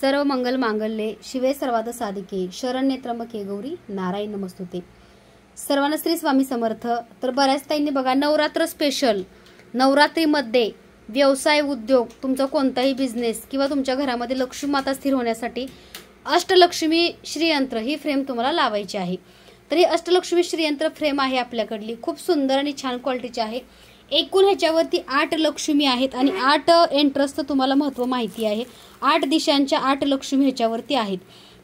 सर्व मंगल मांगल्ये शिवे सर्वात साधिके शरण्य त्र्यंबके गौरी नारायण नमस्तुते सर्वांना श्री स्वामी समर्थ तर बऱ्याच ताईंनी बघा नवरात्र स्पेशल नवरात्रीमध्ये व्यवसाय उद्योग तुमचा कोणताही बिझनेस किंवा तुमच्या घरामध्ये लक्ष्मी माता स्थिर होण्यासाठी अष्टलक्ष्मी श्रीयंत्र ही फ्रेम तुम्हाला लावायची आहे तर ही अष्टलक्ष्मी श्रीयंत्र फ्रेम आहे आपल्याकडली खूप सुंदर आणि छान क्वालिटीची आहे एकूण ह्याच्यावरती आठ लक्ष्मी आहेत आणि आठ एंट्रसचं तुम्हाला महत्त्व माहिती आहे आठ दिशांच्या आठ लक्ष्मी ह्याच्यावरती आहेत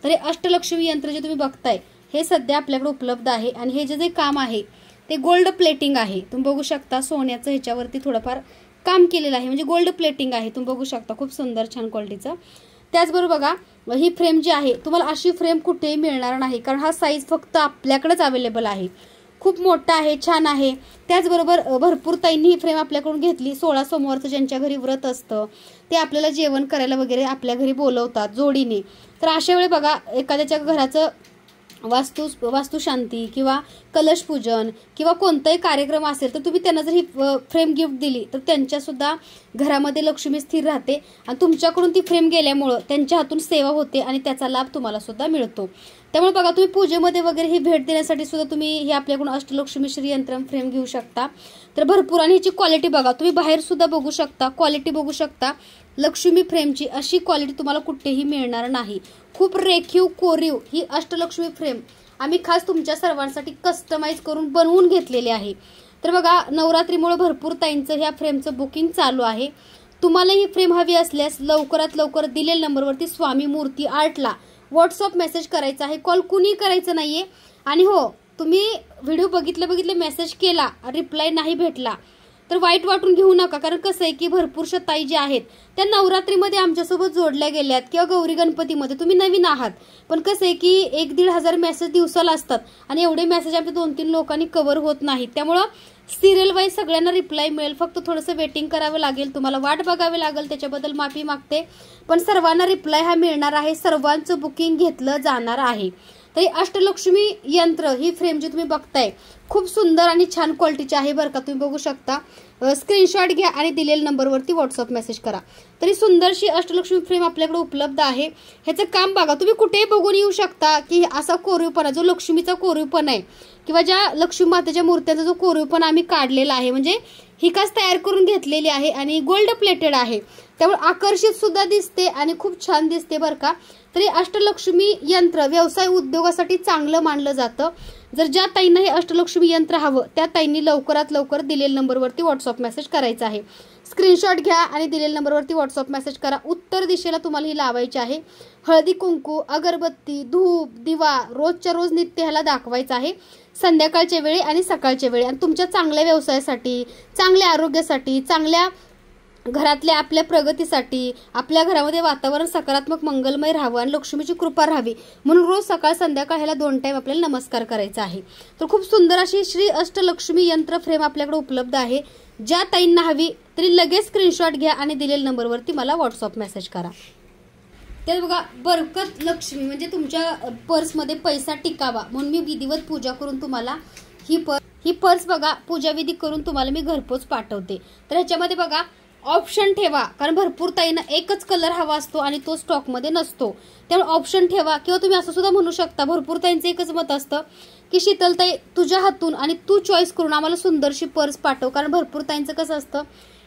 तर हे अष्टलक्ष्मी यंत्र जे तुम्ही बघताय हे सध्या आपल्याकडे उपलब्ध आहे आणि हे जे जे काम आहे ते गोल्ड प्लेटिंग आहे तुम्ही बघू शकता सोन्याचं ह्याच्यावरती थोडंफार काम केलेलं आहे म्हणजे गोल्ड प्लेटिंग आहे तुम्ही बघू शकता खूप सुंदर छान क्वालिटीचं त्याचबरोबर बघा ही फ्रेम जी आहे तुम्हाला अशी फ्रेम कुठेही मिळणार नाही कारण हा साईज फक्त आपल्याकडेच अवेलेबल आहे खूप मोठं आहे छान आहे त्याचबरोबर भरपूर ताईंनी ही फ्रेम आपल्याकडून घेतली सोळा सोमवारचं ज्यांच्या घरी व्रत असतं ते आपल्याला जेवण करायला वगैरे आपल्या घरी बोलवतात जोडीने तर अशा वेळी बघा एखाद्याच्या घराचं वास्तु वास्तुशांती किंवा कलशपूजन किंवा कोणताही कार्यक्रम असेल तर तुम्ही त्यांना जर ही फ्रेम गिफ्ट दिली तर त्यांच्यासुद्धा घरामध्ये लक्ष्मी स्थिर राहते आणि तुमच्याकडून ती फ्रेम गेल्यामुळं त्यांच्या हातून सेवा होते आणि त्याचा लाभ तुम्हाला सुद्धा मिळतो त्यामुळे बघा तुम्ही पूजेमध्ये वगैरे ही भेट देण्यासाठी सुद्धा तुम्ही हे आपल्याकडून अष्टलक्ष्मी श्री यंत्रम फ्रेम घेऊ शकता तर भरपूर आणि ह्याची क्वालिटी बघा तुम्ही बाहेर सुद्धा बघू शकता क्वालिटी बघू शकता लक्ष्मी फ्रेमची अशी क्वालिटी तुम्हाला कुठेही मिळणार नाही खूप रेखीव कोरीव ही अष्टलक्ष्मी फ्रेम आम्ही खास तुमच्या सर्वांसाठी कस्टमाइज करून बनवून घेतलेली आहे तर बघा नवरात्रीमुळे भरपूर ताईंचं ह्या फ्रेमचं बुकिंग चालू आहे तुम्हाला ही फ्रेम हवी असल्यास लवकरात लवकर दिलेल्या नंबरवरती स्वामी मूर्ती आर्टला व्हॉट्सअप मेसेज करायचा आहे कॉल कुणी करायचं नाही आहे आणि हो तुम्ही व्हिडिओ बघितले बघितले मेसेज केला रिप्लाय नाही भेटला तर वाईट वाटून घेऊ नका कारण कसं आहे की भरपूरशा ताई ज्या आहेत त्या नवरात्रीमध्ये आमच्यासोबत जोडल्या गेल्यात किंवा गौरी गणपतीमध्ये तुम्ही नवीन आहात पण कसं आहे की एक दीड हजार मेसेज दिवसाला असतात आणि एवढे मेसेज आमच्या दोन तीन लोकांनी कव्हर होत नाहीत त्यामुळं सिरियल वाईज सगळ्यांना रिप्लाय मिळेल फक्त थोडंसं वेटिंग करावं लागेल तुम्हाला वाट बघावी लागेल त्याच्याबद्दल माफी मागते पण सर्वांना रिप्लाय हा मिळणार आहे सर्वांचं बुकिंग घेतलं जाणार आहे तरी अष्टलक्ष्मी यंत्र ही फ्रेम जी तुम्ही बघताय खूप सुंदर आणि छान क्वालिटीची आहे बरं का तुम्ही बघू शकता स्क्रीनशॉट घ्या आणि दिलेल्या नंबरवरती व्हॉट्सअप मेसेज करा तरी सुंदरशी अष्टलक्ष्मी फ्रेम आपल्याकडे उपलब्ध आहे ह्याचं काम बघा तुम्ही कुठेही बघून येऊ शकता की असा कोरीवपणा जो लक्ष्मीचा कोरीवपण आहे किंवा ज्या लक्ष्मी मातेच्या मूर्त्यांचा जो कोरीवपण आम्ही काढलेला आहे म्हणजे ही हिकास तयार करून घेतलेली आहे आणि गोल्ड प्लेटेड आहे त्यामुळे आकर्षित सुद्धा दिसते आणि खूप छान दिसते बरं का तरी अष्टलक्ष्मी यंत्र व्यवसाय उद्योगासाठी चांगलं मानलं जातं जर ज्या ताईंना हे अष्टलक्ष्मी यंत्र हवं त्या ताईंनी लवकरात लवकर दिलेल्या नंबरवरती व्हॉट्सअप मेसेज करायचा आहे स्क्रीनशॉट घ्या आणि दिलेल्या नंबरवरती व्हॉट्सअप मेसेज करा उत्तर दिशेला तुम्हाला ही लावायची आहे हळदी कुंकू अगरबत्ती धूप दिवा रोजच्या रोज नित्य ह्याला दाखवायचं आहे संध्याकाळच्या वेळी आणि सकाळच्या वेळी आणि तुमच्या चांगल्या व्यवसायासाठी चांगल्या आरोग्यासाठी चांगल्या घरातल्या आपल्या प्रगतीसाठी आपल्या घरामध्ये वातावरण सकारात्मक मंगलमय राहावं आणि लक्ष्मीची कृपा राहावी म्हणून रोज सकाळ संध्याकाळ ह्याला दोन टाईम आपल्याला नमस्कार करायचा आहे तर खूप सुंदर अशी श्री अष्टलक्ष्मी यंत्र फ्रेम आपल्याकडे उपलब्ध आहे ज्या ताईंना हवी तरी लगेच स्क्रीनशॉट घ्या आणि दिलेल्या नंबरवरती मला व्हॉट्सअप मेसेज करा तर बघा बरकत लक्ष्मी म्हणजे तुमच्या पर्समध्ये पैसा टिकावा म्हणून मी विधिवत पूजा करून तुम्हाला ही पर्स ही पर्स बघा पूजाविधी करून तुम्हाला मी घरपोच पाठवते तर ह्याच्यामध्ये बघा ऑप्शन ठेवा कारण भरपूर ताईनं एकच कलर हवा असतो आणि तो स्टॉकमध्ये नसतो त्यामुळे ऑप्शन ठेवा किंवा तुम्ही असं सुद्धा म्हणू शकता भरपूर ताईंचं एकच मत असतं की शीतलताई तुझ्या हातून आणि तू चॉईस करून आम्हाला सुंदरशी पर्स पाठव कारण भरपूर ताईंचं कसं असतं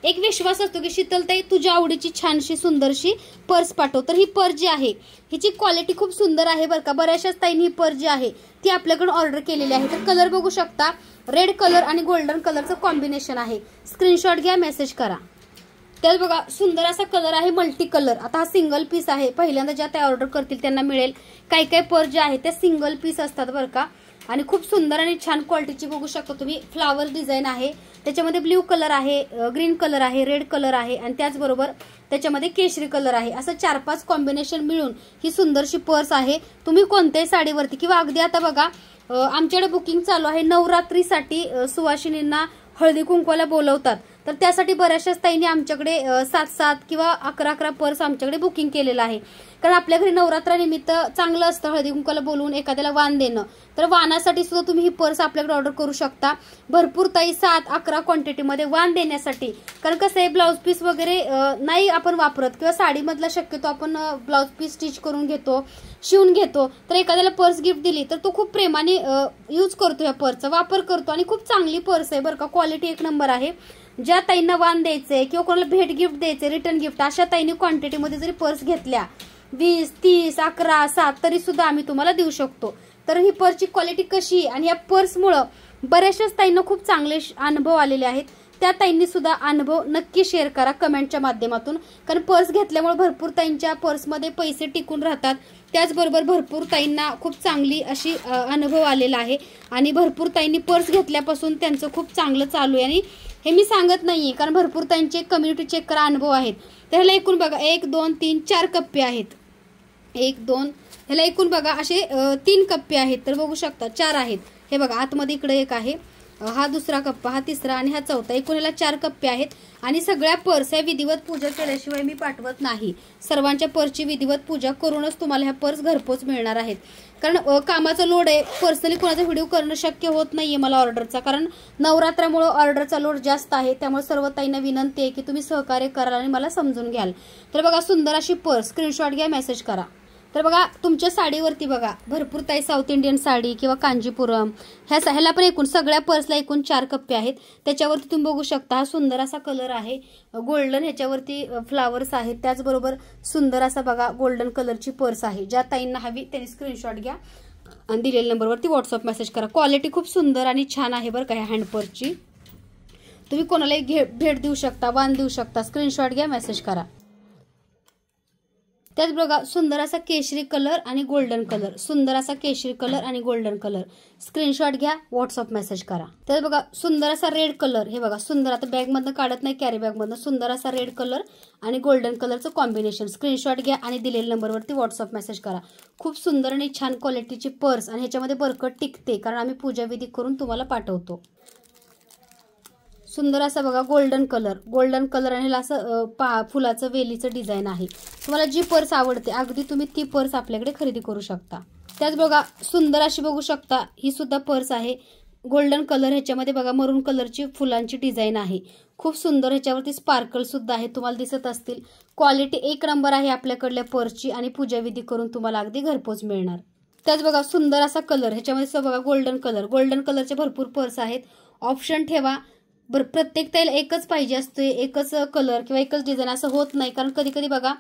एक विश्वास असतो की शीतलताई तुझ्या आवडीची छानशी सुंदरशी पर्स पाठव तर ही पर्स जी आहे हिची क्वालिटी खूप सुंदर आहे बरं का बऱ्याचशाच ताईंनी ही पर्स जी आहे ती आपल्याकडून ऑर्डर केलेली आहे तर कलर बघू शकता रेड कलर आणि गोल्डन कलरचं कॉम्बिनेशन आहे स्क्रीनशॉट घ्या मेसेज करा त्यात बघा सुंदर असा कलर आहे मल्टी कलर आता हा सिंगल पीस आहे पहिल्यांदा ज्या त्या ऑर्डर करतील त्यांना मिळेल काही काही पर जे आहेत त्या सिंगल पीस असतात बरं का आणि खूप सुंदर आणि छान क्वालिटीची बघू शकता तुम्ही फ्लावर डिझाईन आहे त्याच्यामध्ये ब्ल्यू कलर आहे ग्रीन कलर आहे रेड कलर आहे आणि त्याचबरोबर त्याच्यामध्ये केशरी कलर आहे असं चार पाच कॉम्बिनेशन मिळून ही सुंदरशी पर्स आहे तुम्ही कोणत्याही साडीवरती किंवा अगदी आता बघा आमच्याकडे बुकिंग चालू आहे नवरात्रीसाठी सुवासिनींना हळदी कुंकवाला बोलवतात तर त्यासाठी बऱ्याचशा ताईंनी आमच्याकडे सात सात किंवा अकरा अकरा पर्स आमच्याकडे बुकिंग केलेलं आहे कारण आपल्या घरी नवरात्रानिमित्त चांगलं असतं हळदी कुंकाला बोलून एखाद्याला वान देणं तर वानासाठी सुद्धा तुम्ही ही पर्स आपल्याकडे ऑर्डर करू शकता भरपूर ताई सात अकरा क्वांटिटीमध्ये वान देण्यासाठी कारण कसं आहे ब्लाऊज पीस वगैरे नाही आपण वापरत किंवा साडीमधला शक्यतो आपण ब्लाऊज पीस स्टिच करून घेतो शिवून घेतो तर एखाद्याला पर्स गिफ्ट दिली तर तो खूप प्रेमाने यूज करतो या पर्सचा वापर करतो आणि खूप चांगली पर्स आहे बरं का क्वालिटी एक नंबर आहे ज्या ताईंना वान द्यायचे किंवा कोणाला भेट गिफ्ट द्यायचे रिटर्न गिफ्ट अशा ताईंनी क्वांटिटीमध्ये जरी पर्स घेतल्या वीस तीस अकरा सात तरी सुद्धा आम्ही तुम्हाला देऊ शकतो तर ही पर्सची क्वालिटी कशी आणि या पर्समुळं बऱ्याचशाच ताईंना खूप चांगले अनुभव आलेले आहेत त्या ताईंनी सुद्धा अनुभव नक्की शेअर करा कमेंटच्या माध्यमातून कारण पर्स घेतल्यामुळे भरपूर ताईंच्या पर्समध्ये पैसे टिकून राहतात त्याचबरोबर भरपूर ताईंना खूप चांगली अशी अनुभव आलेला आहे आणि भरपूर ताईंनी पर्स घेतल्यापासून त्यांचं खूप चांगलं चालू आहे आणि हे मी सांगत नाही कारण भरपूर त्यांचे कम्युनिटी चेक करा अनुभव आहेत तर ह्याला एकूण बघा एक दोन तीन चार कप्पे आहेत एक दोन ह्याला एकूण बघा असे तीन कप्पे आहेत तर बघू शकता चार आहेत हे बघा आतमध्ये इकडे एक आहे हा दुसरा कप्पा हा तिसरा आणि हा चौथा एकूण याला चार कप्पे आहेत आणि सगळ्या पर्स या विधिवत पूजा केल्याशिवाय मी पाठवत नाही सर्वांच्या पर्सची विधिवत पूजा करूनच तुम्हाला ह्या पर्स घरपोच मिळणार आहेत कारण कामाचा लोड आहे पर्सनली कोणाचा व्हिडिओ करणं शक्य होत नाही मला ऑर्डरचा कारण नवरात्रामुळं ऑर्डरचा लोड जास्त आहे त्यामुळे सर्व ताईंना विनंती आहे की तुम्ही सहकार्य कराल आणि मला समजून घ्याल तर बघा सुंदर अशी पर्स स्क्रीनशॉट घ्या मेसेज करा तर बघा तुमच्या साडीवरती बघा भरपूर ताई साऊथ इंडियन साडी किंवा कांजीपुरम ह्या ह्याला पण एकूण सगळ्या पर्सला एकूण चार कप्पे आहेत त्याच्यावरती तुम्ही बघू शकता हा सुंदर असा कलर आहे गोल्डन ह्याच्यावरती फ्लावर्स आहेत त्याचबरोबर सुंदर असा बघा गोल्डन कलरची पर्स आहे ज्या ताईंना हवी त्यांनी स्क्रीनशॉट घ्या आणि दिलेल्या नंबरवरती व्हॉट्सअप मेसेज करा क्वालिटी खूप सुंदर आणि छान आहे बरं का ह्या हँडपर्सची तुम्ही कोणालाही घे भेट देऊ शकता वान देऊ शकता स्क्रीनशॉट घ्या मेसेज करा बघा सुंदर असा केशरी कलर आणि गोल्डन कलर सुंदर असा केशरी कलर आणि गोल्डन कलर स्क्रीनशॉट घ्या व्हॉट्सअप मेसेज करा त्याच बघा सुंदर असा रेड कलर हे बघा सुंदर आता बॅगमधनं काढत नाही कॅरी बॅगमधनं सुंदर असा रेड कलर आणि गोल्डन कलरचं कॉम्बिनेशन स्क्रीनशॉट घ्या आणि दिलेल्या नंबरवरती व्हॉट्सअप मेसेज करा खूप सुंदर आणि छान क्वालिटीची पर्स आणि ह्याच्यामध्ये बरकत टिकते कारण आम्ही पूजाविधी करून तुम्हाला पाठवतो सुंदर असा बघा गोल्डन कलर गोल्डन कलर आणि असं पा फुलाचं वेलीचं डिझाईन आहे तुम्हाला जी पर्स आवडते अगदी तुम्ही ती पर्स आपल्याकडे खरेदी करू शकता त्याच बघा सुंदर अशी बघू शकता ही सुद्धा पर्स आहे गोल्डन कलर ह्याच्यामध्ये बघा मरून कलरची फुलांची डिझाईन आहे खूप सुंदर ह्याच्यावरती स्पार्कल सुद्धा आहे तुम्हाला दिसत असतील क्वालिटी एक नंबर आहे आपल्याकडल्या पर्सची आणि पूजाविधी करून तुम्हाला अगदी घरपोच मिळणार त्याच बघा सुंदर असा कलर ह्याच्यामध्ये बघा गोल्डन कलर गोल्डन कलरचे भरपूर पर्स आहेत ऑप्शन ठेवा बरं प्रत्येक ताईला एकच पाहिजे असतो एकच कलर किंवा एकच डिझाईन असं होत नाही कारण कधी कधी बघा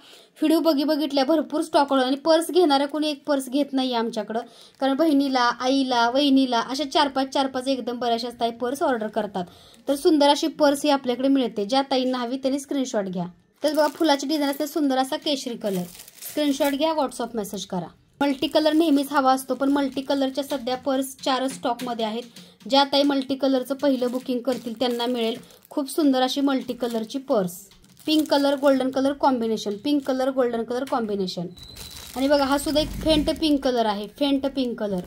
व्हिडिओ बघी बघितल्या भरपूर स्टॉक आणि पर्स घेणाऱ्या कोणी एक पर्स घेत नाही आमच्याकडं कारण बहिणीला आईला वहिनीला अशा चार पाच चार पाच एकदम बऱ्याचशा ताई पर्स ऑर्डर करतात तर सुंदर अशी पर्स ही आपल्याकडे मिळते ज्या ताईंना हवी त्यांनी स्क्रीनशॉट घ्या तर बघा फुलाची डिझाईन असते सुंदर असा केशरी कलर स्क्रीनशॉट घ्या व्हॉट्सअप मेसेज करा मल्टी कलर नेहमीच हवा असतो पण मल्टी कलरच्या सध्या पर्स चारच स्टॉकमध्ये आहेत ज्या ताई मल्टी कलरचं पहिलं बुकिंग करतील त्यांना मिळेल खूप सुंदर अशी मल्टी कलरची purse pink colour golden colour combination pink colour golden colour combination आणि बघा हा सुद्धा एक फेंट पिंक कलर आहे फेंट पिंक कलर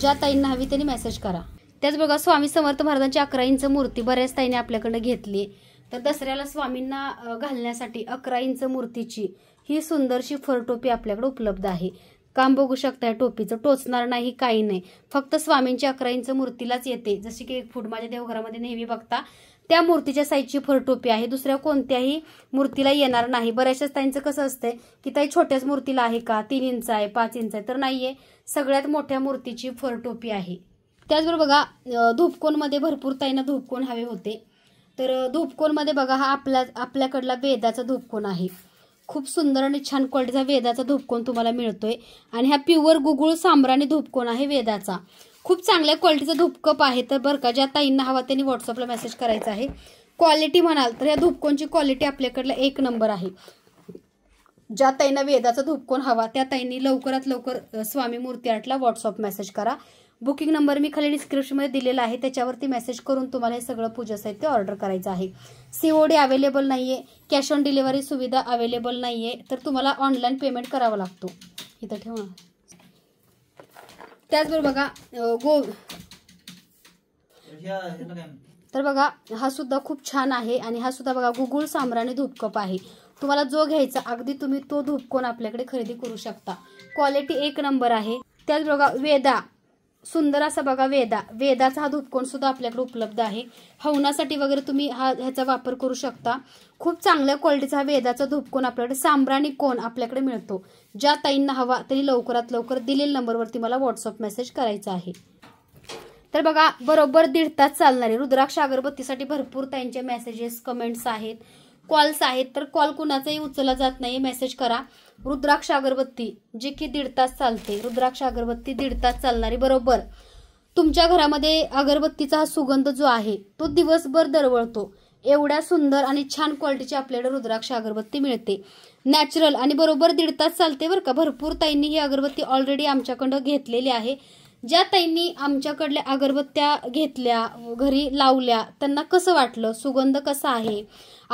ज्या ताईंना हवी त्यांनी मेसेज करा त्याच बघा स्वामी समर्थ महाराजांची अकरा इंच मूर्ती बऱ्याच ताईने आपल्याकडनं घेतली तर दसऱ्याला स्वामींना घालण्यासाठी अकरा इंच मूर्तीची ही सुंदरशी फर टोपी आपल्याकडे उपलब्ध आहे काम बघू शकताय टोपीचं टोचणार नाही काही नाही फक्त स्वामींची इंच मूर्तीलाच येते जशी की एक फूट माझ्या देवघरामध्ये नेहमी बघता त्या मूर्तीच्या साईजची टोपी आहे दुसऱ्या कोणत्याही मूर्तीला येणार नाही बऱ्याचशाच ताईंचं कसं असतंय की ताई छोट्याच मूर्तीला आहे का तीन इंच आहे पाच इंच आहे तर नाहीये सगळ्यात मोठ्या मूर्तीची फर टोपी आहे त्याचबरोबर बघा धूपकोणमध्ये भरपूर ताईंना धूपकोण हवे होते तर धूपकोणमध्ये बघा हा आपल्या आपल्याकडला वेदाचा धूपकोण आहे खूप सुंदर आणि छान क्वालिटीचा वेदाचा धोपकोन तुम्हाला मिळतोय आणि हा प्युअर गुगुळ सांबराने धोपकोन आहे वेदाचा खूप चांगल्या क्वालिटीचा धुपकप आहे तर बरं का ज्या ताईंना हवा त्यांनी व्हॉट्सअपला मेसेज करायचा आहे क्वालिटी म्हणाल तर या धुपकोनची क्वालिटी आपल्याकडला एक नंबर आहे ज्या ताईंना वेदाचा धुपकोन हवा त्या ताईंनी लवकरात लवकर स्वामी मूर्ती आर्टला व्हॉट्सअप मेसेज करा बुकिंग नंबर मी खाली मध्ये दिलेला आहे त्याच्यावरती मेसेज करून तुम्हाला हे सगळं पूजा साहित्य ऑर्डर करायचं आहे सीओडी अवेलेबल नाही आहे कॅश ऑन डिलिव्हरी सुविधा अवेलेबल नाही तर तुम्हाला ऑनलाईन पेमेंट करावा लागतो इथं ठेवा त्याचबरोबर बघा गो तर बघा हा सुद्धा खूप छान आहे आणि हा सुद्धा बघा गुगुळ सामराने धूपकप आहे तुम्हाला जो घ्यायचा अगदी तुम्ही तो धूपकोन आपल्याकडे खरेदी करू शकता क्वालिटी एक नंबर आहे त्याचबरोबर वेदा सुंदर असा बघा वेदा वेदाचा हा धुपकोण सुद्धा आपल्याकडे उपलब्ध आहे हवनासाठी वगैरे तुम्ही हा ह्याचा वापर करू शकता खूप चांगल्या क्वालिटीचा हा वेदाचा धुपकोन आपल्याकडे सांब्राणी कोण आपल्याकडे मिळतो ज्या ताईंना हवा त्यांनी लवकरात लवकर दिलेल्या नंबरवरती मला व्हॉट्सअप मेसेज करायचा आहे तर बघा बरोबर दीड तास चालणारे रुद्राक्ष अगरबत्तीसाठी भरपूर त्यांचे मेसेजेस कमेंट्स आहेत कॉल्स आहेत तर कॉल कुणाचाही उचलला जात नाही मेसेज करा रुद्राक्ष अगरबत्ती जी की दीड तास चालते रुद्राक्ष अगरबत्ती दीड तास चालणारी बरोबर तुमच्या घरामध्ये अगरबत्तीचा हा सुगंध जो आहे तो दिवसभर दरवळतो एवढ्या सुंदर आणि छान क्वालिटीची आपल्याकडे रुद्राक्ष अगरबत्ती मिळते नॅचरल आणि बरोबर दीड तास चालते बरं का भरपूर ताईंनी ही अगरबत्ती ऑलरेडी आमच्याकडं घेतलेली आहे ज्या ताईंनी आमच्याकडल्या अगरबत्त्या घेतल्या घरी लावल्या त्यांना कसं वाटलं सुगंध कसा आहे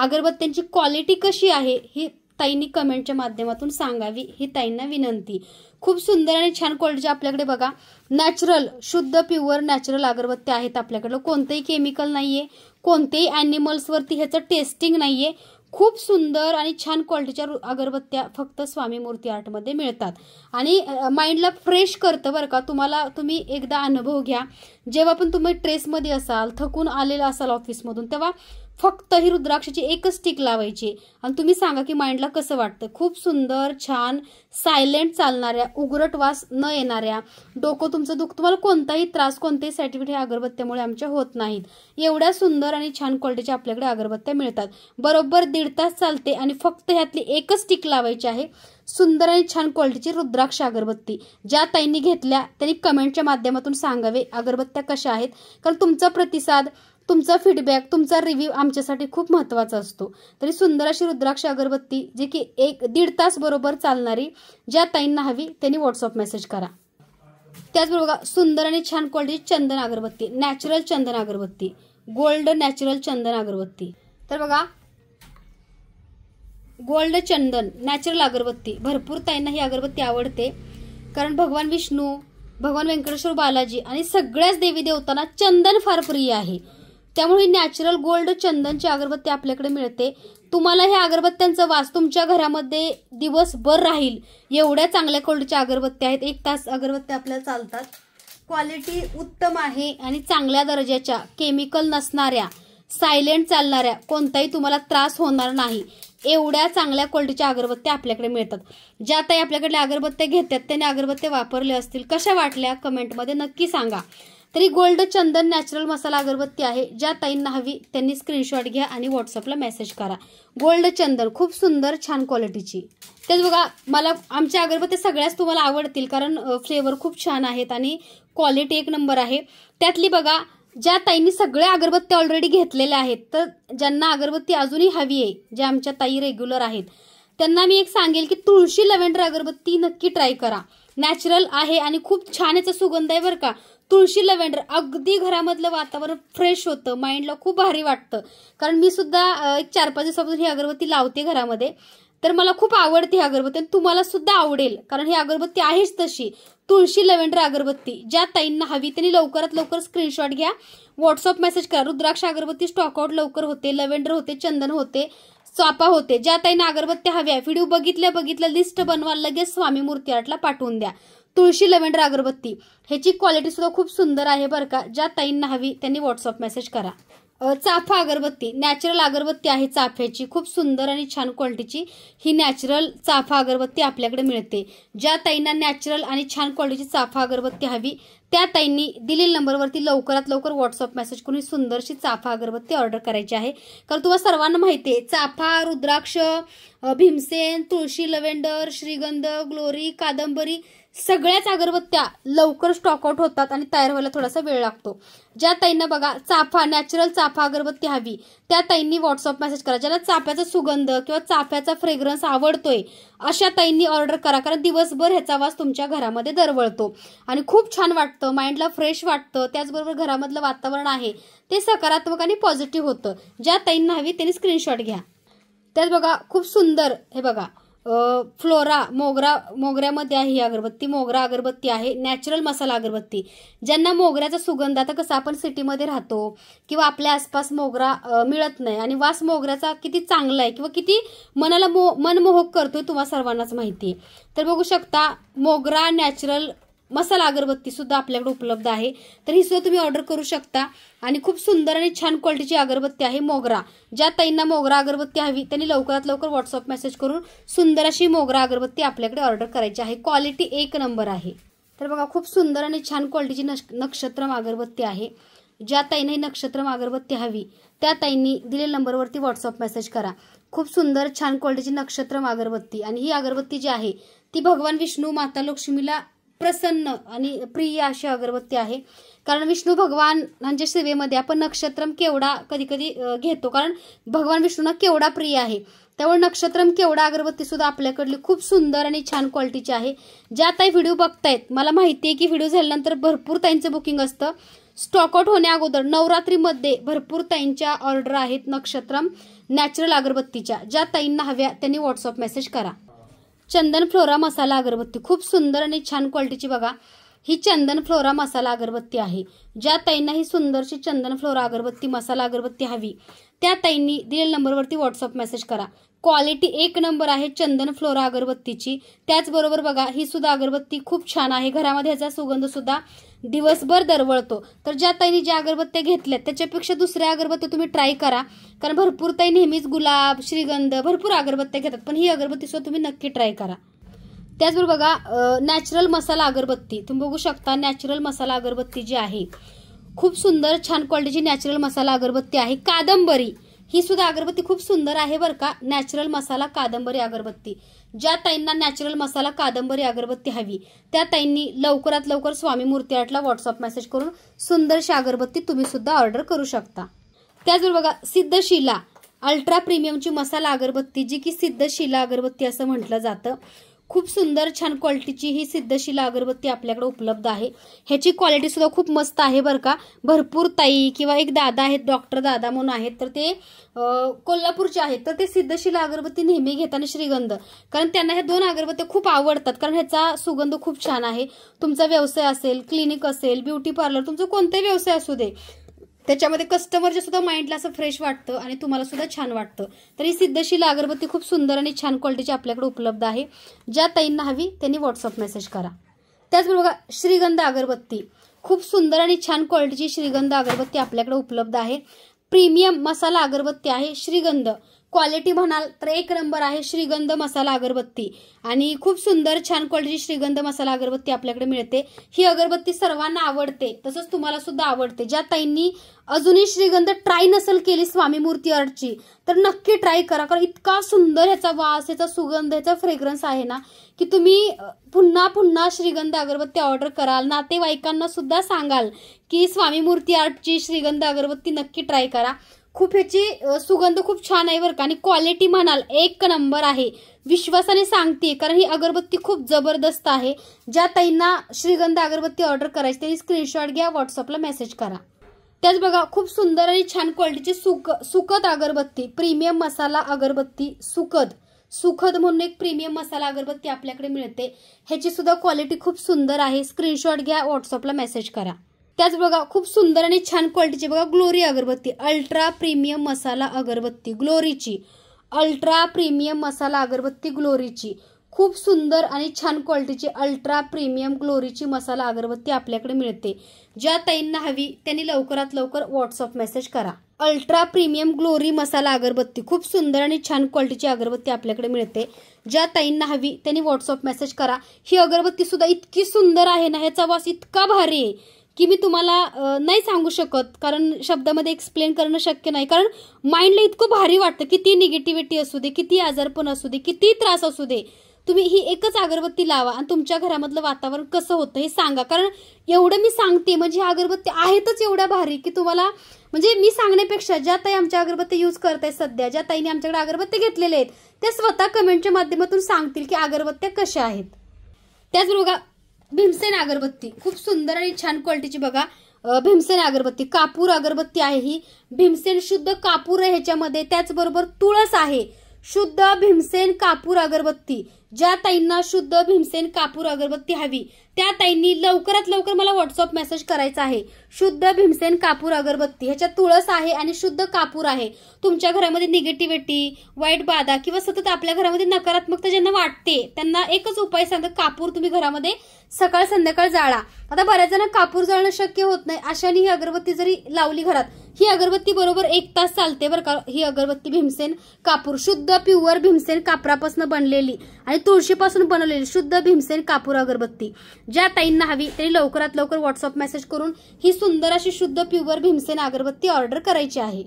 अगरबत्त्यांची क्वालिटी कशी आहे ही ताईंनी कमेंटच्या माध्यमातून सांगावी ही ताईंना विनंती खूप सुंदर आणि छान क्वालिटीचे आपल्याकडे बघा नॅचरल शुद्ध प्युअर नॅचरल अगरबत्त्या आहेत आपल्याकडं कोणतंही केमिकल नाहीये आहे कोणतेही ॲनिमल्सवरती ह्याचं टेस्टिंग नाहीये खूप सुंदर आणि छान क्वालिटीच्या अगरबत्त्या फक्त स्वामी मूर्ती आर्टमध्ये मिळतात आणि माइंडला फ्रेश करतं बरं का तुम्हाला तुम्ही एकदा अनुभव घ्या जेव्हा पण तुम्ही ट्रेसमध्ये असाल थकून आलेला असाल ऑफिसमधून तेव्हा फक्त ही रुद्राक्षाची एकच स्टिक लावायची आणि तुम्ही सांगा की माइंडला कसं वाटतं खूप सुंदर छान सायलेंट चालणाऱ्या उगरट वास न येणाऱ्या डोकं तुमचं दुःख तुम्हाला कोणताही त्रास कोणतेही सर्टिफिकेट ह्या अगरबत्त्यामुळे आमच्या होत नाहीत एवढ्या सुंदर आणि छान क्वालिटीच्या आपल्याकडे अगरबत्त्या मिळतात बरोबर दीड तास चालते आणि फक्त ह्यातली एकच स्टिक लावायची आहे सुंदर आणि छान क्वालिटीची रुद्राक्ष अगरबत्ती ज्या ताईंनी घेतल्या त्यांनी कमेंटच्या माध्यमातून सांगावे अगरबत्त्या कशा आहेत कारण तुमचा प्रतिसाद तुमचा फीडबॅक तुमचा रिव्ह्यू आमच्यासाठी खूप महत्त्वाचा असतो तरी सुंदर अशी रुद्राक्ष अगरबत्ती जी की एक दीड तास बरोबर चालणारी ज्या ताईंना हवी त्यांनी व्हॉट्सअप मेसेज करा त्याचबरोबर सुंदर आणि छान क्वालिटी चंदन अगरबत्ती नॅचरल चंदन अगरबत्ती गोल्ड नॅचरल चंदन अगरबत्ती तर बघा गोल्ड चंदन नॅचरल अगरबत्ती भरपूर ताईंना ही अगरबत्ती आवडते कारण भगवान विष्णू भगवान व्यंकटेश्वर बालाजी आणि सगळ्याच देवी देवतांना चंदन फार प्रिय आहे त्यामुळे नॅचरल गोल्ड चंदनची अगरबत्ती आपल्याकडे मिळते तुम्हाला हे अगरबत्त्यांचं वास तुमच्या घरामध्ये दिवसभर राहील एवढ्या चांगल्या क्वालिटीच्या अगरबत्त्या आहेत एक तास अगरबत्त्या आपल्याला चालतात क्वालिटी उत्तम आहे आणि चांगल्या दर्जाच्या केमिकल नसणाऱ्या सायलेंट चालणाऱ्या कोणताही तुम्हाला त्रास होणार नाही एवढ्या चांगल्या क्वालिटीच्या अगरबत्त्या आपल्याकडे मिळतात ज्या ताई आपल्याकडल्या अगरबत्त्या घेतात त्याने अगरबत्त्या वापरले असतील कशा वाटल्या कमेंटमध्ये नक्की सांगा तरी गोल्ड चंदन नॅचरल मसाला अगरबत्ती आहे ज्या ताईंना हवी त्यांनी स्क्रीनशॉट घ्या आणि व्हॉट्सअपला मेसेज करा गोल्ड चंदन खूप सुंदर छान क्वालिटीची तेच बघा मला आमच्या अगरबत्ती सगळ्याच तुम्हाला आवडतील कारण फ्लेवर खूप छान आहेत आणि क्वालिटी एक नंबर आहे त्यातली बघा ज्या ताईंनी सगळ्या अगरबत्त्या ऑलरेडी घेतलेल्या आहेत तर ज्यांना अगरबत्ती अजूनही हवी आहे ज्या आमच्या ताई रेग्युलर आहेत त्यांना मी एक सांगेल की तुळशी लव्हेंडर अगरबत्ती नक्की ट्राय करा नॅचरल आहे आणि खूप छान याचा सुगंध आहे बरं का तुळशी लव्हेंडर अगदी घरामधलं वातावरण फ्रेश होतं माइंडला खूप भारी वाटतं कारण मी सुद्धा एक चार पाच दिवसापासून ही अगरबत्ती लावते घरामध्ये तर मला खूप आवडते ही अगरबत्ती आणि तुम्हाला सुद्धा आवडेल कारण ही अगरबत्ती आहेच तशी तुळशी लव्हेंडर अगरबत्ती ज्या ताईंना हवी त्यांनी लवकरात लवकर स्क्रीनशॉट घ्या व्हॉट्सअप मेसेज करा रुद्राक्ष अगरबत्ती स्टॉकआउट लवकर होते लव्हेंडर होते चंदन होते चापा होते ज्या ताईंना हवी हव्या व्हिडिओ बघितल्या बघितल्या लिस्ट बनवा लगेच स्वामी मूर्ती आर्टला पाठवून द्या तुळशी लव्हेंडर अगरबत्ती ह्याची क्वालिटी सुद्धा खूप सुंदर आहे बरं का ज्या ताईंना हवी त्यांनी व्हॉट्सअप मेसेज करा चाफा अगरबत्ती नॅचरल अगरबत्ती आहे चाफ्याची खूप सुंदर आणि छान क्वालिटीची ही नॅचरल चाफा अगरबत्ती आपल्याकडे मिळते ज्या ताईंना नॅचरल आणि छान क्वालिटीची चाफा अगरबत्ती हवी त्या ताईंनी दिलेल्या नंबरवरती लवकरात लवकर व्हॉट्सअप मेसेज करून ही सुंदरशी चाफा अगरबत्ती ऑर्डर करायची आहे कारण तुम्हाला सर्वांना माहिती आहे चाफा रुद्राक्ष भीमसेन तुळशी लव्हेंडर श्रीगंध ग्लोरी कादंबरी सगळ्याच अगरबत्त्या लवकर स्टॉकआउट होतात आणि तयार व्हायला थोडासा वेळ लागतो ज्या ताईंना बघा चाफा नॅचरल चाफा अगरबत्ती हवी त्या ताईंनी व्हॉट्सअप मेसेज करा ज्याला चाफ्याचा सुगंध किंवा चाफ्याचा फ्रेग्रन्स आवडतोय अशा ताईंनी ऑर्डर करा कारण दिवसभर ह्याचा वास तुमच्या घरामध्ये दरवळतो आणि खूप छान वाटतं माइंडला फ्रेश वाटतं त्याचबरोबर घरामधलं वातावरण आहे ते सकारात्मक आणि पॉझिटिव्ह होतं ज्या ताईंना हवी त्यांनी स्क्रीनशॉट घ्या त्याच बघा खूप सुंदर हे बघा फ्लोरा मोगरा मोगऱ्यामध्ये आहे ही अगरबत्ती मोगरा अगरबत्ती आहे नॅचरल मसाला अगरबत्ती ज्यांना मोगऱ्याचा सुगंध आता कसं आपण सिटीमध्ये राहतो किंवा आपल्या आसपास मोगरा मिळत नाही आणि वास मोगऱ्याचा किती चांगला आहे किंवा किती मनाला मो मनमोहक करतोय तुम्हाला सर्वांनाच माहिती तर बघू शकता मोगरा नॅचरल मसाला अगरबत्ती सुद्धा आपल्याकडे उपलब्ध आहे तर ही सुद्धा तुम्ही ऑर्डर करू शकता आणि खूप सुंदर आणि छान क्वालिटीची अगरबत्ती आहे मोगरा ज्या ताईंना मोगरा अगरबत्ती हवी त्यांनी लवकरात लवकर व्हॉट्सअप मेसेज करून सुंदर अशी मोगरा अगरबत्ती आपल्याकडे ऑर्डर करायची आहे क्वालिटी एक नंबर आहे तर बघा खूप सुंदर आणि छान क्वालिटीची नक्ष नक्षत्रम अगरबत्ती आहे ज्या ताईंना ही नक्षत्रम अगरबत्ती हवी त्या ताईंनी दिलेल्या नंबरवरती व्हॉट्सअप मेसेज करा खूप सुंदर छान क्वालिटीची नक्षत्र अगरबत्ती आणि ही अगरबत्ती जी आहे ती भगवान विष्णू माता लक्ष्मीला प्रसन्न आणि प्रिय अशी अगरबत्ती आहे कारण विष्णू भगवान यांच्या सेवेमध्ये आपण नक्षत्रम केवढा कधी कधी घेतो कारण भगवान विष्णूंना केवढा प्रिय आहे त्यामुळे नक्षत्रम केवढा अगरबत्ती सुद्धा आपल्याकडली खूप सुंदर आणि छान क्वालिटीची आहे ज्या ताई व्हिडिओ बघतायत मला माहिती आहे की व्हिडिओ झाल्यानंतर भरपूर ताईंचं बुकिंग असतं स्टॉकआउट होण्या अगोदर नवरात्रीमध्ये भरपूर ताईंच्या ऑर्डर आहेत नक्षत्रम नॅचरल अगरबत्तीच्या ज्या ताईंना हव्या त्यांनी व्हॉट्सअप मेसेज करा चंदन फ्लोरा मसाला अगरबत्ती खूप सुंदर आणि छान क्वालिटीची बघा ही चंदन फ्लोरा मसाला अगरबत्ती आहे ज्या ताईंना ही सुंदरशी चंदन फ्लोरा अगरबत्ती मसाला अगरबत्ती हवी त्या ताईंनी दिलेल्या नंबरवरती व्हॉट्सअप मेसेज करा क्वालिटी एक नंबर आहे चंदन फ्लोरा अगरबत्तीची त्याचबरोबर बघा ही सुद्धा अगरबत्ती खूप छान आहे घरामध्ये ह्याचा सुद्धा दिवसभर दरवळतो तर ज्या ताईने ज्या अगरबत्त्या घेतल्या त्याच्यापेक्षा दुसऱ्या अगरबत्त्या तुम्ही ट्राय करा कारण भरपूर ताई नेहमीच गुलाब श्रीगंध भरपूर अगरबत्त्या घेतात पण ही अगरबत्ती सुद्धा तुम्ही नक्की ट्राय करा त्याचबरोबर बघा नॅचरल मसाला अगरबत्ती तुम्ही बघू शकता नॅचरल मसाला अगरबत्ती जी आहे खूप सुंदर छान क्वालिटीची नॅचरल मसाला अगरबत्ती आहे कादंबरी ही सुद्धा अगरबत्ती खूप सुंदर आहे बरं का नॅचरल मसाला कादंबरी अगरबत्ती ज्या ताईंना नॅचरल मसाला कादंबरी अगरबत्ती हवी त्या ताईंनी लवकरात लवकर स्वामी मूर्ती आर्टला व्हॉट्सअप मेसेज करून सुंदरशी अगरबत्ती तुम्ही सुद्धा ऑर्डर करू शकता त्याचबरोबर बघा सिद्धशिला अल्ट्रा प्रीमियमची मसाला अगरबत्ती जी की सिद्धशिला अगरबत्ती असं म्हटलं जातं खूप सुंदर छान क्वालिटीची ही सिद्धशिला अगरबत्ती आपल्याकडे उपलब्ध आहे ह्याची क्वालिटी सुद्धा खूप मस्त आहे बरं का भरपूर ताई किंवा एक दादा आहेत डॉक्टर दादा म्हणून आहेत तर ते कोल्हापूरचे आहेत तर ते सिद्धशिला अगरबत्ती नेहमी घेताना श्रीगंध कारण त्यांना ह्या दोन अगरबत्ती खूप आवडतात कारण ह्याचा सुगंध खूप छान आहे तुमचा व्यवसाय असेल क्लिनिक असेल ब्युटी पार्लर तुमचा कोणताही व्यवसाय असू दे त्याच्यामध्ये कस्टमरच्या सुद्धा माइंडला असं फ्रेश वाटतं आणि तुम्हाला सुद्धा छान वाटतं तर ही सिद्धशिला अगरबत्ती खूप सुंदर आणि छान क्वालिटीची आपल्याकडे उपलब्ध आहे ज्या ताईंना हवी त्यांनी व्हॉट्सअप मेसेज करा त्याचबरोबर श्रीगंध अगरबत्ती खूप सुंदर आणि छान क्वालिटीची श्रीगंध अगरबत्ती आपल्याकडे उपलब्ध आहे प्रीमियम मसाला अगरबत्ती आहे श्रीगंध क्वालिटी म्हणाल तर एक नंबर आहे श्रीगंध मसाला अगरबत्ती आणि खूप सुंदर छान क्वालिटीची श्रीगंध मसाला अगरबत्ती आपल्याकडे मिळते ही अगरबत्ती सर्वांना आवडते तसंच तुम्हाला सुद्धा आवडते ज्या ताईंनी अजूनही श्रीगंध ट्राय नसेल केली स्वामी मूर्ती आर्टची तर नक्की ट्राय करा कारण इतका सुंदर ह्याचा वास ह्याचा सुगंध ह्याचा फ्रेग्रन्स आहे ना की तुम्ही पुन्हा पुन्हा श्रीगंध अगरबत्ती ऑर्डर कराल नातेवाईकांना सुद्धा सांगाल की स्वामी मूर्ती आर्टची श्रीगंध अगरबत्ती नक्की ट्राय करा खूप ह्याची सुगंध खूप छान आहे बरं का आणि क्वालिटी म्हणाल एक नंबर आहे विश्वासाने सांगते कारण ही अगरबत्ती खूप जबरदस्त आहे ज्या ताईंना श्रीगंध अगरबत्ती ऑर्डर करायची त्यांनी स्क्रीनशॉट घ्या व्हॉट्सअपला मेसेज करा त्याच बघा खूप सुंदर आणि छान क्वालिटीची सुक सुखद अगरबत्ती प्रीमियम मसाला अगरबत्ती सुकत सुखद म्हणून एक प्रीमियम मसाला अगरबत्ती आपल्याकडे मिळते ह्याची सुद्धा क्वालिटी खूप सुंदर आहे स्क्रीनशॉट घ्या व्हॉट्सअपला मेसेज करा त्याच बघा खूप सुंदर आणि छान क्वालिटीची बघा ग्लोरी अगरबत्ती अल्ट्रा प्रीमियम मसाला अगरबत्ती ग्लोरीची अल्ट्रा प्रीमियम मसाला अगरबत्ती ग्लोरीची खूप सुंदर आणि छान क्वालिटीची अल्ट्रा प्रीमियम ग्लोरीची मसाला अगरबत्ती आपल्याकडे मिळते ज्या ताईंना हवी त्यांनी लवकरात लवकर व्हॉट्सअप मेसेज करा ultra premium glory masala agarbatti खूप सुंदर आणि छान क्वालिटीची अगरबत्ती आपल्याकडे मिळते ज्या ताईंना हवी त्यांनी व्हॉट्सअप मेसेज करा ही अगरबत्ती सुद्धा इतकी सुंदर आहे ना ह्याचा वास इतका भारी आहे की मी तुम्हाला नाही सांगू शकत कारण शब्दामध्ये एक्सप्लेन करणं शक्य नाही कारण माइंडला इतकं भारी वाटतं किती निगेटिव्हिटी असू दे किती आजारपण असू दे किती त्रास असू दे तुम्ही ही एकच अगरबत्ती लावा आणि तुमच्या घरामधलं वातावरण कसं होतं हे सांगा कारण एवढं मी सांगते म्हणजे ह्या अगरबत्ती आहेतच एवढ्या भारी की तुम्हाला म्हणजे मी सांगण्यापेक्षा ज्या ताई आमच्या अगरबत्ती यूज करत सध्या ज्या ताईने आमच्याकडे अगरबत्ती घेतलेल्या आहेत त्या स्वतः कमेंटच्या माध्यमातून सांगतील की अगरबत्त्या कशा आहेत त्याचबरोबर भीमसेन अगरबत्ती खूप सुंदर आणि छान क्वालिटीची बघा भीमसेन अगरबत्ती कापूर अगरबत्ती आहे ही भीमसेन शुद्ध कापूर आहे ह्याच्यामध्ये त्याचबरोबर तुळस आहे शुद्ध भीमसेन कापूर अगरबत्ती ज्या ताईंना शुद्ध भीमसेन कापूर अगरबत्ती हवी त्या ताईंनी लवकरात लवकर मला व्हॉट्सअप मेसेज करायचा आहे शुद्ध भीमसेन कापूर अगरबत्ती ह्याच्यात तुळस आहे आणि शुद्ध कापूर आहे तुमच्या घरामध्ये निगेटिव्हिटी वाईट बाधा किंवा सतत आपल्या घरामध्ये नकारात्मकता ज्यांना वाटते त्यांना एकच उपाय सांगा कापूर तुम्ही घरामध्ये सकाळ संध्याकाळ जाळा आता बऱ्याच जण कापूर जाळणं शक्य होत नाही अशाने ही अगरबत्ती जरी लावली घरात ही अगरबत्ती बरोबर एक तास चालते बरं का ही अगरबत्ती भीमसेन कापूर शुद्ध प्युअर भीमसेन कापरापासून बनलेली आणि तुळशीपासून बनवलेली शुद्ध भीमसेन कापूर अगरबत्ती ज्या ताईंना हवी त्यांनी लवकरात लवकर व्हॉट्सअप मेसेज करून ही सुंदर अशी शुद्ध प्युअर भीमसेन अगरबत्ती ऑर्डर करायची आहे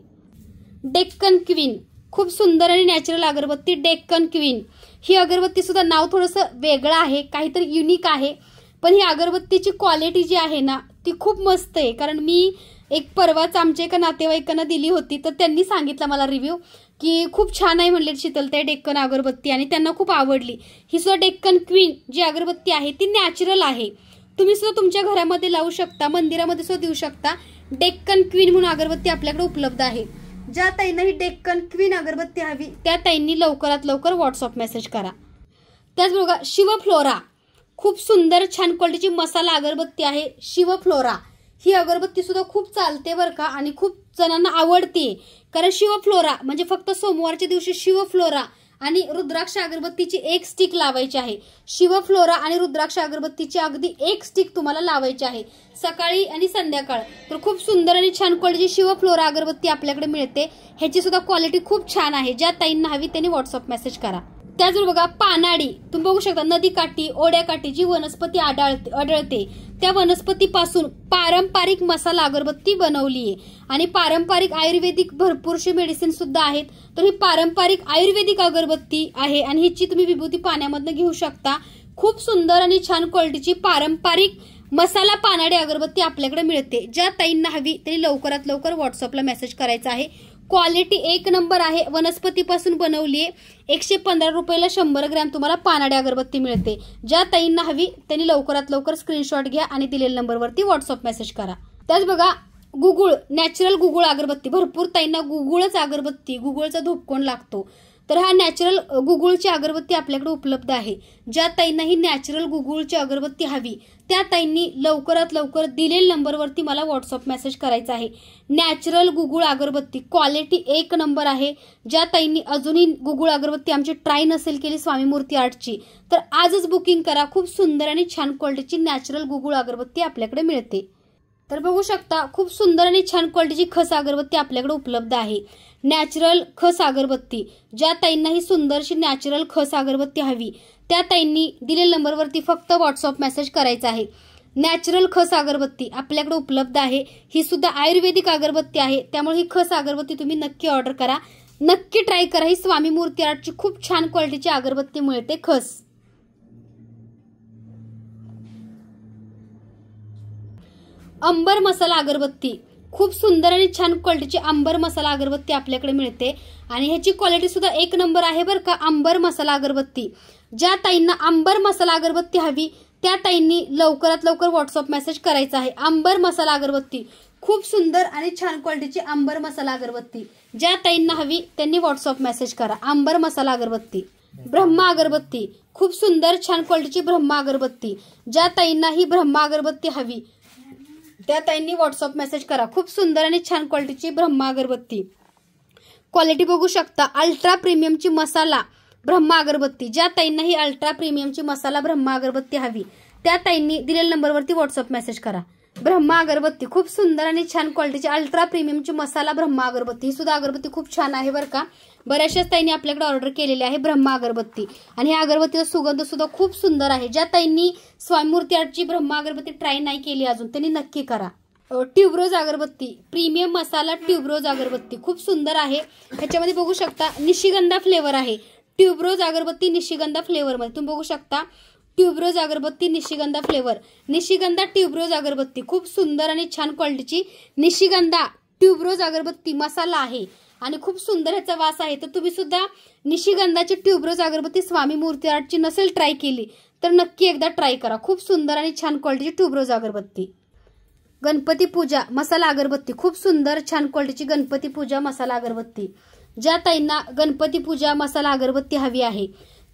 डेक्कन क्वीन खूप सुंदर आणि नॅचरल अगरबत्ती डेक्कन क्वीन ही अगरबत्ती सुद्धा नाव थोडंसं वेगळं आहे काहीतरी युनिक आहे पण ही अगरबत्तीची क्वालिटी जी आहे ना ती खूप मस्त आहे कारण मी एक परवाच आमच्या एका नातेवाईकांना दिली होती तर त्यांनी सांगितलं मला रिव्ह्यू की खूप छान आहे म्हणले शीतलताई डेक्कन अगरबत्ती आणि त्यांना खूप आवडली ही सुद्धा डेक्कन क्वीन जी अगरबत्ती आहे ती नॅचरल आहे तुम्ही सुद्धा तुमच्या घरामध्ये लावू शकता मंदिरामध्ये सुद्धा देऊ शकता डेक्कन क्वीन म्हणून अगरबत्ती आपल्याकडे उपलब्ध आहे ज्या ताईंना ही डेक्कन क्वीन अगरबत्ती हवी त्या ताईंनी लवकरात लवकर व्हॉट्सअप मेसेज करा त्याचबरोबर शिवफ्लोरा खूप सुंदर छान क्वालिटीची मसाला अगरबत्ती आहे शिवफ्लोरा ही अगरबत्ती सुद्धा खूप चालते बरं का आणि खूप जणांना आवडते कारण फ्लोरा म्हणजे फक्त सोमवारच्या दिवशी शिव फ्लोरा आणि रुद्राक्ष अगरबत्तीची एक स्टिक लावायची आहे शिव फ्लोरा आणि रुद्राक्ष अगरबत्तीची अगदी एक स्टिक तुम्हाला लावायची आहे सकाळी आणि संध्याकाळ तर खूप सुंदर आणि छान शिव फ्लोरा अगरबत्ती आपल्याकडे मिळते ह्याची सुद्धा क्वालिटी खूप छान आहे ज्या ताईंना हवी त्यांनी व्हॉट्सअप मेसेज करा त्याचबरोबर बघा पानाडी तुम्ही बघू शकता नदीकाठी काठी जी वनस्पती आढळते आढळते त्या वनस्पतीपासून पारंपरिक मसाला अगरबत्ती बनवली आहे आणि पारंपरिक आयुर्वेदिक भरपूरशी मेडिसिन सुद्धा आहेत तर ही पारंपरिक आयुर्वेदिक अगरबत्ती आहे आणि हिची तुम्ही विभूती पाण्यामधनं घेऊ शकता खूप सुंदर आणि छान क्वालिटीची पारंपरिक मसाला पानाडी अगरबत्ती आपल्याकडे मिळते ज्या ताईंना हवी तरी लवकरात लवकर व्हॉट्सअपला मेसेज करायचा आहे क्वालिटी एक नंबर आहे वनस्पतीपासून बनवली आहे एकशे पंधरा रुपयाला शंभर ग्रॅम तुम्हाला पानाड्या अगरबत्ती मिळते ज्या ताईंना हवी त्यांनी लवकरात लवकर स्क्रीनशॉट घ्या आणि दिलेल्या नंबरवरती व्हॉट्सअप मेसेज करा त्याच बघा गुगुळ नॅचरल गुगुळ अगरबत्ती भरपूर ताईंना गुगुळच अगरबत्ती गुगुळचा धूपकोण लागतो तर हा नॅचरल गुगुळची अगरबत्ती आपल्याकडे उपलब्ध आहे ज्या ताईंना ही नॅचरल गुगुळची अगरबत्ती हवी त्या ताईंनी लवकरात लवकर दिलेल्या नंबरवरती मला व्हॉट्सअप मेसेज करायचा आहे नॅचरल गुगुळ अगरबत्ती क्वालिटी एक नंबर आहे ज्या ताईंनी अजूनही गुगुळ अगरबत्ती आमची ट्राय नसेल केली स्वामी मूर्ती आर्टची तर आजच बुकिंग करा खूप सुंदर आणि छान क्वालिटीची नॅचरल गुगुळ अगरबत्ती आपल्याकडे मिळते तर बघू शकता खूप सुंदर आणि छान क्वालिटीची खस अगरबत्ती आपल्याकडे उपलब्ध आहे नॅचरल खस अगरबत्ती ज्या ताईंना ही सुंदरशी नॅचरल खस अगरबत्ती हवी त्या ताईंनी दिलेल्या नंबरवरती फक्त व्हॉट्सअप मेसेज करायचा आहे नॅचरल खस अगरबत्ती आपल्याकडे उपलब्ध आहे ही सुद्धा आयुर्वेदिक अगरबत्ती आहे त्यामुळे ही खस अगरबत्ती तुम्ही नक्की ऑर्डर करा नक्की ट्राय करा ही स्वामी मूर्ती आर्टची खूप छान क्वालिटीची अगरबत्ती मिळते खस अंबर मसाला अगरबत्ती खूप सुंदर आणि छान क्वालिटीची आंबर मसाला अगरबत्ती आपल्याकडे मिळते आणि ह्याची क्वालिटी सुद्धा एक नंबर आहे बरं का आंबर मसाला अगरबत्ती ज्या ताईंना आंबर मसाला अगरबत्ती हवी त्या ताईंनी लवकरात लवकर व्हॉट्सअप मेसेज करायचा आहे आंबर मसाला अगरबत्ती खूप सुंदर आणि छान क्वालिटीची आंबर मसाला अगरबत्ती ज्या ताईंना हवी त्यांनी व्हॉट्सअप मेसेज करा आंबर मसाला अगरबत्ती ब्रह्मा अगरबत्ती खूप सुंदर छान क्वालिटीची ब्रह्मा अगरबत्ती ज्या ताईंना ही ब्रह्मा अगरबत्ती हवी त्या ताईंनी व्हॉट्सअप मेसेज करा खूप सुंदर आणि छान क्वालिटीची ब्रह्मा अगरबत्ती क्वालिटी बघू शकता अल्ट्रा प्रीमियमची मसाला ब्रह्मा अगरबत्ती ज्या ताईंना ही अल्ट्रा प्रीमियमची मसाला ब्रह्मा अगरबत्ती हवी त्या ताईंनी दिलेल्या नंबरवरती व्हॉट्सअप मेसेज करा ब्रह्मा अगरबत्ती खूप सुंदर आणि छान क्वालिटीची अल्ट्रा प्रीमियमची मसाला ब्रह्मा अगरबत्ती ही सुद्धा अगरबत्ती खूप छान आहे बरं का बऱ्याचशाच ताईंनी आपल्याकडे ऑर्डर केलेले आहे ब्रह्मा अगरबत्ती आणि ह्या अगरबत्तीचा सुगंध सुद्धा खूप सुंदर आहे ज्या ताईंनी स्वामीमूर्ती आर्टची ब्रह्मा अगरबत्ती ट्राय नाही केली अजून त्यांनी नक्की करा ट्यूबरोज अगरबत्ती प्रीमियम मसाला ट्यूबरोज अगरबत्ती खूप सुंदर आहे ह्याच्यामध्ये बघू शकता निशिगंधा फ्लेवर आहे ट्यूबरोज अगरबत्ती निशिगंधा फ्लेवरमध्ये तुम्ही बघू शकता ट्यूबरोज अगरबत्ती निशिगंधा फ्लेवर निशिगंधा ट्यूबरोज अगरबत्ती खूप सुंदर आणि छान क्वालिटीची निशिगंधा ट्यूबरोज अगरबत्ती मसाला आहे आणि खूप सुंदर ह्याचा वास आहे तर तुम्ही सुद्धा निशिगंधाची ट्यूबरोज अगरबत्ती स्वामी मूर्ती आर्टची नसेल ट्राय केली तर नक्की एकदा ट्राय करा खूप सुंदर आणि छान क्वालिटीची ट्यूबरोज अगरबत्ती गणपती पूजा मसाला अगरबत्ती खूप सुंदर छान क्वालिटीची गणपती पूजा मसाला अगरबत्ती ज्या ताईंना गणपती पूजा मसाला अगरबत्ती हवी आहे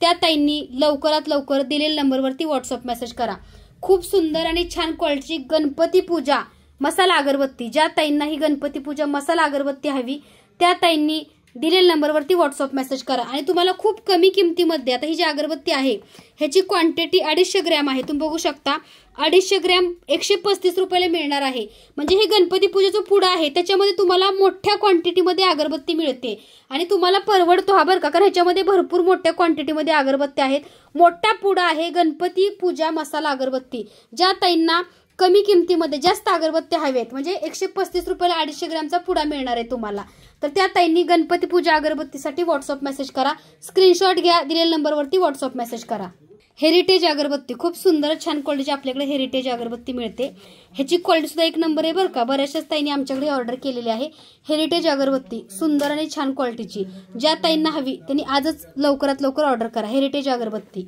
त्या ताईंनी लवकरात लवकर दिलेल्या नंबरवरती व्हॉट्सअप मेसेज करा खूप सुंदर आणि छान क्वालिटीची गणपती पूजा मसाला अगरबत्ती ज्या ताईंना ही गणपती पूजा मसाला अगरबत्ती हवी त्या ताईंनी दिलेल्या नंबरवरती व्हॉट्सअप मेसेज करा आणि तुम्हाला खूप कमी किमतीमध्ये आता ही जी अगरबत्ती आहे ह्याची क्वांटिटी अडीचशे ग्रॅम आहे तुम्ही बघू शकता अडीचशे ग्रॅम एकशे पस्तीस रुपयाला मिळणार आहे म्हणजे हे गणपती पूजेचं पुढं आहे त्याच्यामध्ये तुम्हाला मोठ्या क्वांटिटीमध्ये अगरबत्ती मिळते आणि तुम्हाला परवडतो हा बरं का कारण ह्याच्यामध्ये भरपूर मोठ्या क्वांटिटीमध्ये अगरबत्ती आहेत मोठा पुडा आहे गणपती पूजा मसाला अगरबत्ती ज्या ताईंना कमी किमतीमध्ये जास्त अगरबत्ती हवे आहेत म्हणजे एकशे पस्तीस रुपयाला अडीचशे ग्रॅमचा पुडा मिळणार आहे तुम्हाला तर त्या ताईंनी गणपती पूजा अगरबत्तीसाठी व्हॉट्सअप मेसेज करा स्क्रीनशॉट घ्या दिलेल्या नंबरवरती व्हॉट्सअप मेसेज करा हेरिटेज अगरबत्ती खूप सुंदर छान क्वालिटीची आपल्याकडे हेरिटेज अगरबत्ती मिळते ह्याची क्वालिटी सुद्धा एक नंबर आहे बरं का बऱ्याचशाच ताईंनी आमच्याकडे ऑर्डर केलेली आहे हेरिटेज अगरबत्ती सुंदर आणि छान क्वालिटीची ज्या ताईंना हवी त्यांनी आजच लवकरात लवकर ऑर्डर करा हेरिटेज अगरबत्ती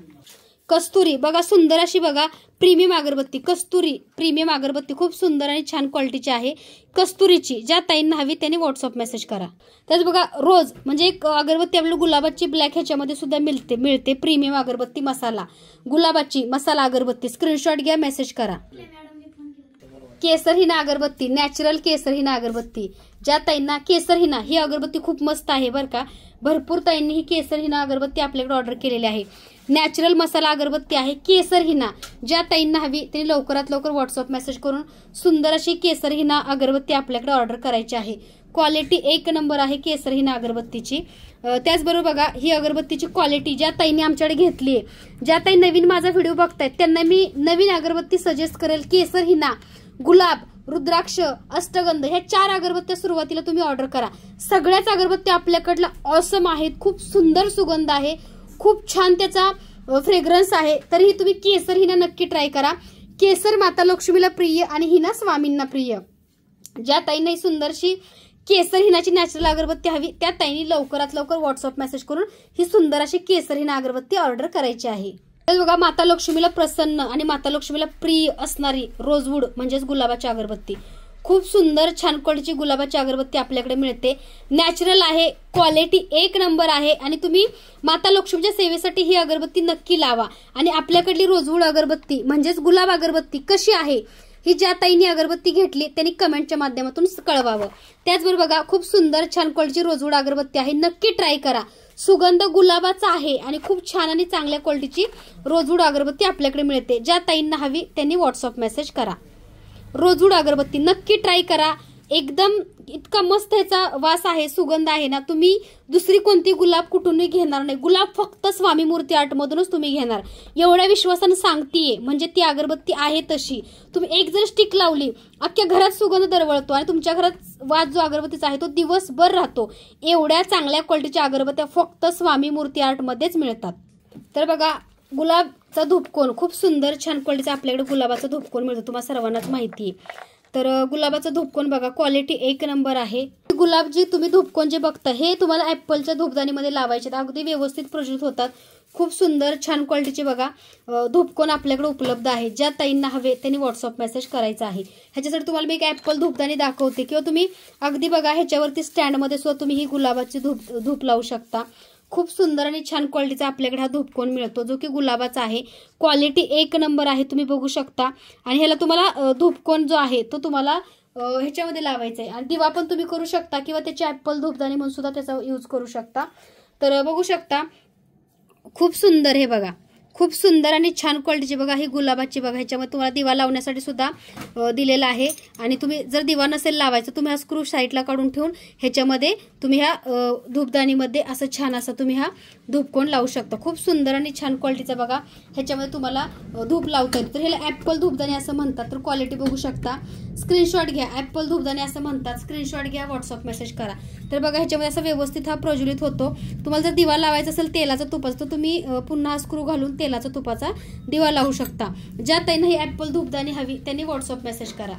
कस्तुरी बघा सुंदर अशी बघा प्रीमियम अगरबत्ती कस्तुरी प्रीमियम अगरबत्ती खूप सुंदर आणि छान क्वालिटीची आहे कस्तुरीची ज्या ताईंना हवी त्यांनी व्हॉट्सअप मेसेज करा त्याच बघा रोज म्हणजे एक अगरबत्ती आपल्याला गुलाबाची ब्लॅक ह्याच्यामध्ये सुद्धा मिळते मिळते प्रीमियम अगरबत्ती मसाला गुलाबाची मसाला अगरबत्ती स्क्रीनशॉट घ्या मेसेज करा केसर हिना अगरबत्ती नॅचरल केसर हिना अगरबत्ती ज्या ताईंना केसर हिना ही अगरबत्ती खूप मस्त आहे बरं का भरपूर ताईंनी ही केसर हिना अगरबत्ती आपल्याकडे ऑर्डर केलेली आहे नॅचरल मसाला अगरबत्ती आहे केसर हिना ज्या ताईंना हवी त्यांनी लवकरात लवकर व्हॉट्सअप मेसेज करून सुंदर अशी केसर हिना अगरबत्ती आपल्याकडे ऑर्डर करायची आहे क्वालिटी एक नंबर आहे केसर हिना अगरबत्तीची त्याचबरोबर बघा ही अगरबत्तीची क्वालिटी ज्या ताईंनी आमच्याकडे घेतली आहे ज्या ताई नवीन माझा व्हिडिओ बघतायत त्यांना मी नवीन अगरबत्ती सजेस्ट करेल केसर हिना गुलाब रुद्राक्ष अष्टगंध ह्या चार अगरबत्त्या सुरुवातीला तुम्ही ऑर्डर करा सगळ्याच अगरबत्त्या आपल्याकडल्या ऑसम आहेत खूप सुंदर सुगंध आहे खूप छान त्याचा फ्रेग्रन्स आहे तरीही तुम्ही केसर हिना नक्की ट्राय करा केसर माता लक्ष्मीला प्रिय आणि हिना स्वामींना प्रिय ज्या ताईंना ही सुंदरशी केसर हिनाची नॅचरल अगरबत्ती हवी त्या ताईंनी लवकरात लवकर व्हॉट्सअप मेसेज करून ही सुंदर अशी केसर हिना अगरबत्ती ऑर्डर करायची आहे तर बघा माता लक्ष्मीला प्रसन्न आणि माता लक्ष्मीला प्रिय असणारी रोजवूड म्हणजेच गुलाबाची अगरबत्ती खूप सुंदर छान क्वालिटीची गुलाबाची अगरबत्ती आपल्याकडे मिळते नॅचरल आहे क्वालिटी एक नंबर आहे आणि तुम्ही माता लक्ष्मीच्या सेवेसाठी ही अगरबत्ती नक्की लावा आणि आपल्याकडली रोजवूळ अगरबत्ती म्हणजेच गुलाब अगरबत्ती कशी आहे ही ज्या ताईंनी अगरबत्ती घेतली त्यांनी कमेंटच्या माध्यमातून कळवावं त्याचबरोबर बघा खूप सुंदर छान क्वालिटीची रोजवूड अगरबत्ती आहे नक्की ट्राय करा सुगंध गुलाबाचा आहे आणि खूप छान आणि चांगल्या क्वालिटीची रोजवूड अगरबत्ती आपल्याकडे मिळते ज्या ताईंना हवी त्यांनी व्हॉट्सअप मेसेज करा रोजूड अगरबत्ती नक्की ट्राय करा एकदम इतका मस्त ह्याचा वास आहे सुगंध आहे ना तुम्ही दुसरी कोणती गुलाब कुठूनही घेणार नाही गुलाब फक्त स्वामी मूर्ती आर्टमधूनच तुम्ही घेणार एवढ्या विश्वासानं सांगतीये म्हणजे ती अगरबत्ती आहे तशी तुम्ही एक जर स्टिक लावली अख्ख्या घरात सुगंध दरवळतो आणि तुमच्या घरात वास जो अगरबत्तीचा आहे तो दिवसभर राहतो एवढ्या चांगल्या क्वालिटीच्या अगरबत्त्या फक्त स्वामी मूर्ती आर्टमध्येच मिळतात तर बघा गुलाब चा धुपकोन खूप सुंदर छान क्वालिटीचा आपल्याकडे गुलाबाचा धुपकोन मिळतो तुम्हाला सर्वांनाच माहिती आहे तर गुलाबाचा धुपकोन बघा क्वालिटी एक नंबर आहे गुलाब जी तुम्ही धुपकोन जे बघता हे तुम्हाला ऍपलच्या मध्ये लावायचे अगदी व्यवस्थित प्रोजेक्ट होतात खूप सुंदर छान क्वालिटीचे बघा धुपकोन आपल्याकडे उपलब्ध आहे ज्या ताईंना हवे त्यांनी व्हॉट्सअप मेसेज करायचा आहे ह्याच्यासाठी तुम्हाला मी एक ऍपल धूपदाणी दाखवते किंवा तुम्ही अगदी बघा ह्याच्यावरती स्टँडमध्ये सुद्धा तुम्ही ही गुलाबाची धूप धूप लावू शकता खूप सुंदर आणि छान क्वालिटीचा आपल्याकडे हा धोपकोन मिळतो जो की गुलाबाचा आहे क्वालिटी एक नंबर आहे तुम्ही बघू शकता आणि ह्याला तुम्हाला धोपकोन जो आहे तो तुम्हाला ह्याच्यामध्ये लावायचा आहे आणि दिवा पण तुम्ही करू शकता किंवा त्याची ॲपल धूपदाणी म्हणून सुद्धा त्याचा यूज करू शकता तर बघू शकता खूप सुंदर हे बघा खूप सुंदर आणि छान क्वालिटीची बघा ही गुलाबाची बघा ह्याच्यामध्ये तुम्हाला दिवा लावण्यासाठी सुद्धा दिलेला आहे आणि तुम्ही जर दिवा नसेल लावायचा तुम्ही हा स्क्रू साईडला काढून ठेवून ह्याच्यामध्ये तुम्ही ह्या धूपदाणीमध्ये असं छान असं तुम्ही हा धूपकोण लावू शकता खूप सुंदर आणि छान क्वालिटीचा बघा ह्याच्यामध्ये तुम्हाला धूप लावता येईल तर ह्याला ॲपल धूपदाणी असं म्हणतात तर क्वालिटी बघू शकता स्क्रीनशॉट घ्या ॲपल धूपदाणी असं म्हणतात स्क्रीनशॉट घ्या व्हॉट्सअप मेसेज करा तर बघा ह्याच्यामध्ये असं व्यवस्थित हा प्रज्वलित होतो तुम्हाला जर दिवा लावायचा असेल तेलाचा तुपाचं तर तुम्ही पुन्हा स्क्रू घालून तेलाचा तुपाचा दिवा लावू शकता ज्या ही ॲपल धूपदानी हवी त्यांनी व्हॉट्सअप मेसेज करा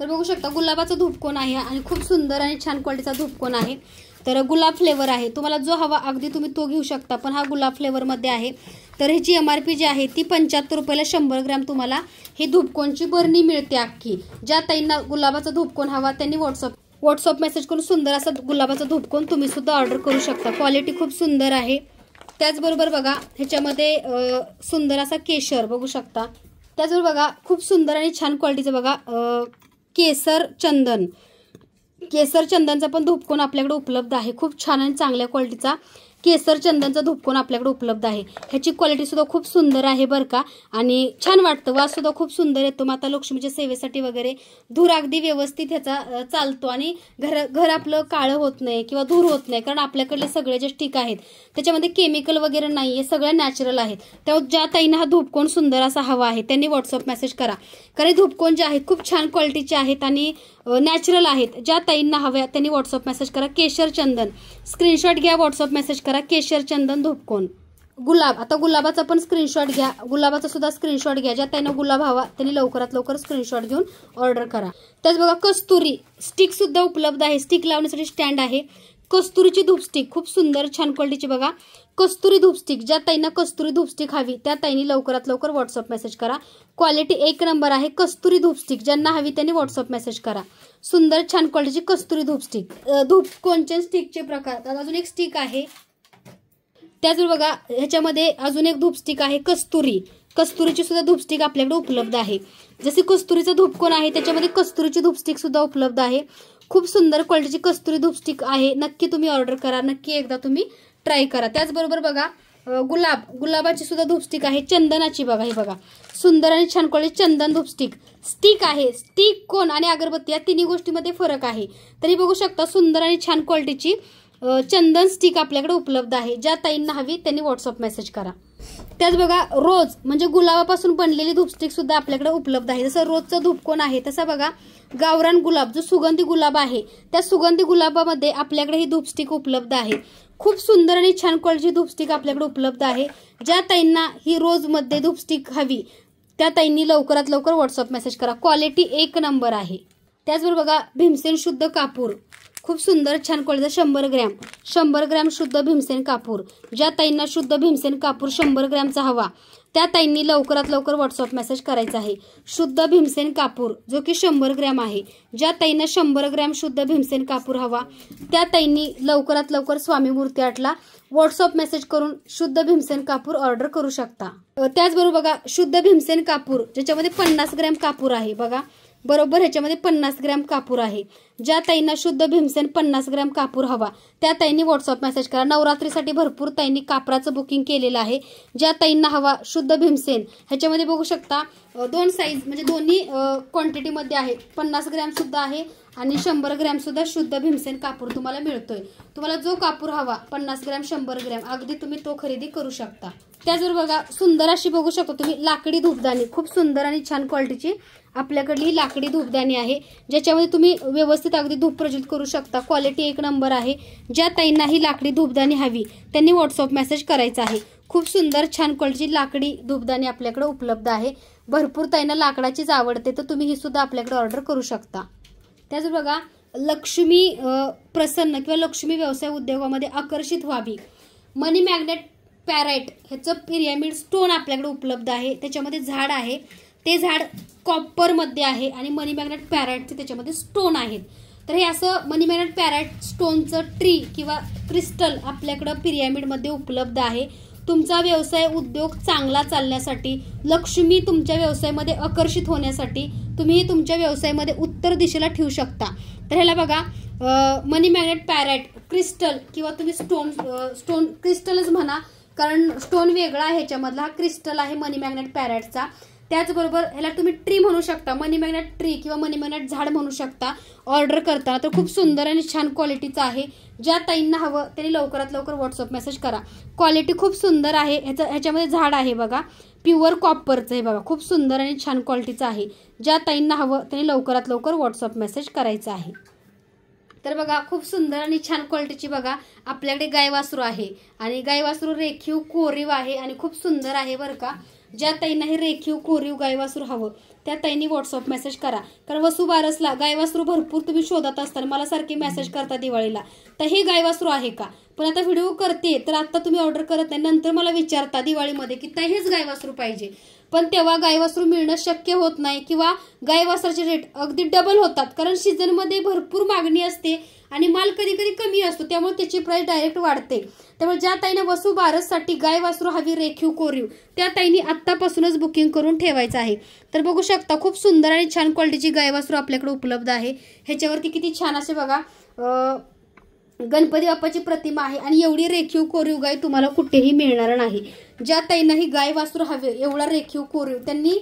तर बघू शकता गुलाबाचा धुपकोन आहे आणि खूप सुंदर आणि छान क्वालिटीचा धुपकोन आहे तर गुलाब फ्लेवर आहे तुम्हाला जो हवा अगदी तुम्ही तो घेऊ शकता पण हा गुलाब फ्लेवरमध्ये आहे तर ह्याची एम आर पी जी आहे ती पंच्याहत्तर रुपयाला शंभर ग्रॅम तुम्हाला ही धूपकोनची बरणी मिळते अख्खी ज्या ताईंना गुलाबाचा धूपकोन हवा त्यांनी व्हॉट्सअप व्हॉट्सअप मेसेज करून सुंदर असा गुलाबाचा धूपकोन तुम्ही सुद्धा ऑर्डर करू शकता क्वालिटी खूप सुंदर आहे त्याचबरोबर बघा ह्याच्यामध्ये सुंदर असा केशर बघू शकता त्याचबरोबर बघा खूप सुंदर आणि छान क्वालिटीचं बघा केसर चंदन केसर चंदनचा पण धुपकोन आपल्याकडे उपलब्ध आहे खूप छान आणि चांगल्या क्वालिटीचा केसर चंदनचा आपल्याकडे उपलब्ध आहे ह्याची क्वालिटी सुद्धा खूप सुंदर आहे बरं का आणि छान वाटतं वास सुद्धा खूप सुंदर येतो माता लक्ष्मीच्या सेवेसाठी वगैरे धूर अगदी व्यवस्थित ह्याचा चालतो आणि घर घर आपलं काळं होत नाही किंवा धूर होत नाही कारण आपल्याकडले सगळे जे ठीक आहेत त्याच्यामध्ये केमिकल वगैरे नाही आहे सगळ्या नॅचरल आहेत त्यामुळे ज्या ताईंना हा धूपकोण सुंदर असा हवा आहे त्यांनी व्हॉट्सअप मेसेज करा कारण धुपकोन जे आहेत खूप छान क्वालिटीचे आहेत आणि नॅचरल आहेत ज्या ताईंना हव्या त्यांनी व्हॉट्सअप मेसेज करा केशर चंदन स्क्रीनशॉट घ्या व्हॉट्सअप मेसेज करा केशर चंदन धोपकोन गुलाब आता गुलाबाचा पण स्क्रीनशॉट घ्या गुलाबाचा सुद्धा स्क्रीनशॉट घ्या ज्या त्यांना गुलाब हवा त्यांनी लवकरात लवकर स्क्रीनशॉट घेऊन ऑर्डर करा त्याच बघा कस्तुरी स्टिक सुद्धा उपलब्ध आहे स्टिक लावण्यासाठी स्टँड आहे कस्तुरीची धूप स्टिक खूप सुंदर छान क्वालिटीची बघा कस्तुरी धुपस्टिक ज्या ताईंना कस्तुरी धुपस्टिक हवी त्या ताईंनी लवकरात लवकर व्हॉट्सअप मेसेज करा क्वालिटी एक नंबर आहे कस्तुरी धुपस्टिक ज्यांना हवी त्यांनी व्हॉट्सअप मेसेज करा सुंदर छान क्वालिटीची कस्तुरी धूपस्टिक धूप कोणच्या स्टिकचे प्रकार अजून एक स्टिक आहे त्याचबरोबर बघा ह्याच्यामध्ये अजून एक धुपस्टिक आहे कस्तुरी कस्तुरीची सुद्धा धूपस्टिक आपल्याकडे उपलब्ध आहे जसे कस्तुरीचा धुपकोन आहे त्याच्यामध्ये कस्तुरीची धूपस्टिक सुद्धा उपलब्ध आहे खूप सुंदर क्वालिटीची कस्तुरी धूपस्टिक आहे नक्की तुम्ही ऑर्डर करा नक्की एकदा तुम्ही ट्राय करा त्याचबरोबर बघा गुलाब गुलाबाची सुद्धा धूपस्टिक आहे चंदनाची बघा हे बघा सुंदर आणि छान क्वालिटी चंदन धूपस्टिक स्टिक आहे स्टिक कोण आणि अगरबत्ती या तिन्ही गोष्टीमध्ये फरक आहे तरी बघू शकता सुंदर आणि छान क्वालिटीची चंदन स्टिक आपल्याकडे उपलब्ध आहे ज्या ताईंना हवी त्यांनी व्हॉट्सअप मेसेज करा त्याच बघा रोज म्हणजे गुलाबापासून बनलेली धूपस्टिक सुद्धा आपल्याकडे उपलब्ध आहे जसं रोजचं धूपकोन आहे तसा बघा गावरान गुलाब जो सुगंधी गुलाब आहे त्या सुगंधी गुलाबामध्ये आपल्याकडे ही धूपस्टिक उपलब्ध आहे खूप सुंदर आणि छान क्वालिटी धूपस्टिक आपल्याकडे उपलब्ध आहे ज्या ताईंना ही रोजमध्ये धूपस्टिक हवी त्या ताईंनी लवकरात लवकर व्हॉट्सअप मेसेज करा क्वालिटी एक नंबर आहे त्याचबरोबर बघा भीमसेन शुद्ध कापूर खूप सुंदर छान क्वालिटी शंभर ग्रॅम शंभर ग्रॅम शुद्ध भीमसेन कापूर ज्या ताईंना शुद्ध भीमसेन कापूर शंभर ग्रॅमचा हवा त्या ताईंनी लवकरात लवकर व्हॉट्सअप मेसेज करायचा आहे शुद्ध भीमसेन कापूर जो की शंभर ग्रॅम आहे ज्या ताईंना शंभर ग्रॅम शुद्ध भीमसेन कापूर हवा त्या ताईंनी लवकरात लवकर स्वामी मूर्ती आटला व्हॉट्सअप मेसेज करून शुद्ध भीमसेन कापूर ऑर्डर करू शकता त्याचबरोबर बघा शुद्ध भीमसेन कापूर ज्याच्यामध्ये पन्नास ग्रॅम कापूर आहे बघा बरोबर ह्याच्यामध्ये पन्नास ग्रॅम कापूर आहे ज्या ताईंना शुद्ध भीमसेन पन्नास ग्रॅम कापूर हवा त्या ताईंनी व्हॉट्सअप मेसेज करा नवरात्रीसाठी भरपूर ताईंनी कापराचं बुकिंग केलेलं आहे ज्या ताईंना हवा शुद्ध भीमसेन ह्याच्यामध्ये बघू शकता दोन साईज म्हणजे दोन्ही क्वांटिटीमध्ये आहे पन्नास ग्रॅमसुद्धा आहे आणि शंभर ग्रॅमसुद्धा शुद्ध भीमसेन कापूर तुम्हाला मिळतोय तुम्हाला जो कापूर हवा पन्नास ग्रॅम शंभर ग्रॅम अगदी तुम्ही तो खरेदी करू शकता त्याचबरोबर बघा सुंदर अशी बघू शकता तुम्ही लाकडी धूपदाणी खूप सुंदर आणि छान क्वालिटीची आपल्याकडली ही लाकडी धूपदाणी आहे ज्याच्यामध्ये तुम्ही व्यवस्थित अगदी धूप प्रज्वलित करू शकता क्वालिटी एक नंबर आहे ज्या ताईंना ही लाकडी धूपदाणी हवी त्यांनी व्हॉट्सअप मेसेज करायचा आहे खूप सुंदर छान क्वालिटी लाकडी धूपदाणी आपल्याकडे उपलब्ध आहे भरपूर ताईंना लाकडाचीच आवडते तर तुम्ही ही सुद्धा आपल्याकडे ऑर्डर करू शकता त्याच बघा लक्ष्मी प्रसन्न किंवा लक्ष्मी व्यवसाय उद्योगामध्ये आकर्षित व्हावी मनी मॅग्नेट पॅराईट ह्याचं पिरियामिड स्टोन आपल्याकडे उपलब्ध आहे त्याच्यामध्ये झाड आहे ते झाड कॉपरमध्ये आहे आणि मनी मॅग्नेट पॅरॅटचे त्याच्यामध्ये स्टोन आहेत तर हे असं मनी मॅग्नेट पॅरॅट स्टोनचं ट्री किंवा क्रिस्टल आपल्याकडं पिरॅमिडमध्ये उपलब्ध आहे तुमचा व्यवसाय उद्योग चांगला चालण्यासाठी लक्ष्मी तुमच्या व्यवसायामध्ये आकर्षित होण्यासाठी तुम्ही तुमच्या व्यवसायामध्ये उत्तर दिशेला ठेवू शकता तर ह्याला बघा मनी मॅग्नेट पॅरेट क्रिस्टल किंवा तुम्ही स्टोन स्टोन क्रिस्टलच म्हणा कारण स्टोन वेगळा आहे ह्याच्यामधला हा क्रिस्टल आहे मनी मॅग्नेट पॅरेटचा त्याचबरोबर ह्याला तुम्ही ट्री म्हणू शकता मनी मॅग्नेट ट्री किंवा मनी मॅग्नेट झाड म्हणू शकता ऑर्डर करता तर खूप सुंदर आणि छान क्वालिटीचं आहे ज्या ताईंना हवं त्यांनी लवकरात लवकर व्हॉट्सअप मेसेज करा क्वालिटी खूप सुंदर आहे ह्याचं ह्याच्यामध्ये झाड आहे बघा प्युअर कॉपरचं आहे बघा खूप सुंदर आणि छान क्वालिटीचं आहे ज्या ताईंना हवं त्यांनी लवकरात लवकर व्हॉट्सअप मेसेज करायचं आहे तर बघा खूप सुंदर आणि छान क्वालिटीची बघा आपल्याकडे गायवासरू आहे आणि गायवासरू रेखीव कोरीव आहे आणि खूप सुंदर आहे बरं का ज्या ताईंना हे रेखीव कोरीव गायवासूर हवं त्या ताईंनी व्हॉट्सअप मेसेज करा कारण वसू बारसला गायवासरू भरपूर तुम्ही शोधत असताना मला सारखे मेसेज करता दिवाळीला तर हे गायवासरू आहे का पण आता व्हिडिओ करते तर आता तुम्ही ऑर्डर करत नाही नंतर मला विचारता दिवाळीमध्ये की तर हेच गायवासरू पाहिजे पण तेव्हा गायवासरू मिळणं शक्य होत नाही किंवा गायवासराचे रेट अगदी डबल होतात कारण सीझनमध्ये भरपूर मागणी असते आणि माल कधी कधी कमी असतो त्यामुळे त्याची प्राईस डायरेक्ट वाढते त्यामुळे ज्या ताईने वसू बारससाठी गाय वासरू हवी रेखीव कोरीव त्या ताईनी आत्तापासूनच बुकिंग करून ठेवायचं आहे तर बघू शकता खूप सुंदर आणि छान क्वालिटीची गाय वासरू आपल्याकडे उपलब्ध आहे ह्याच्यावरती किती छान असे बघा गणपती बाप्पाची प्रतिमा आहे आणि एवढी रेखीव कोरीव गाय तुम्हाला कुठेही मिळणार नाही ज्या ताईंना ही गाय वासरू हवे एवढा रेखीव कोरीव त्यांनी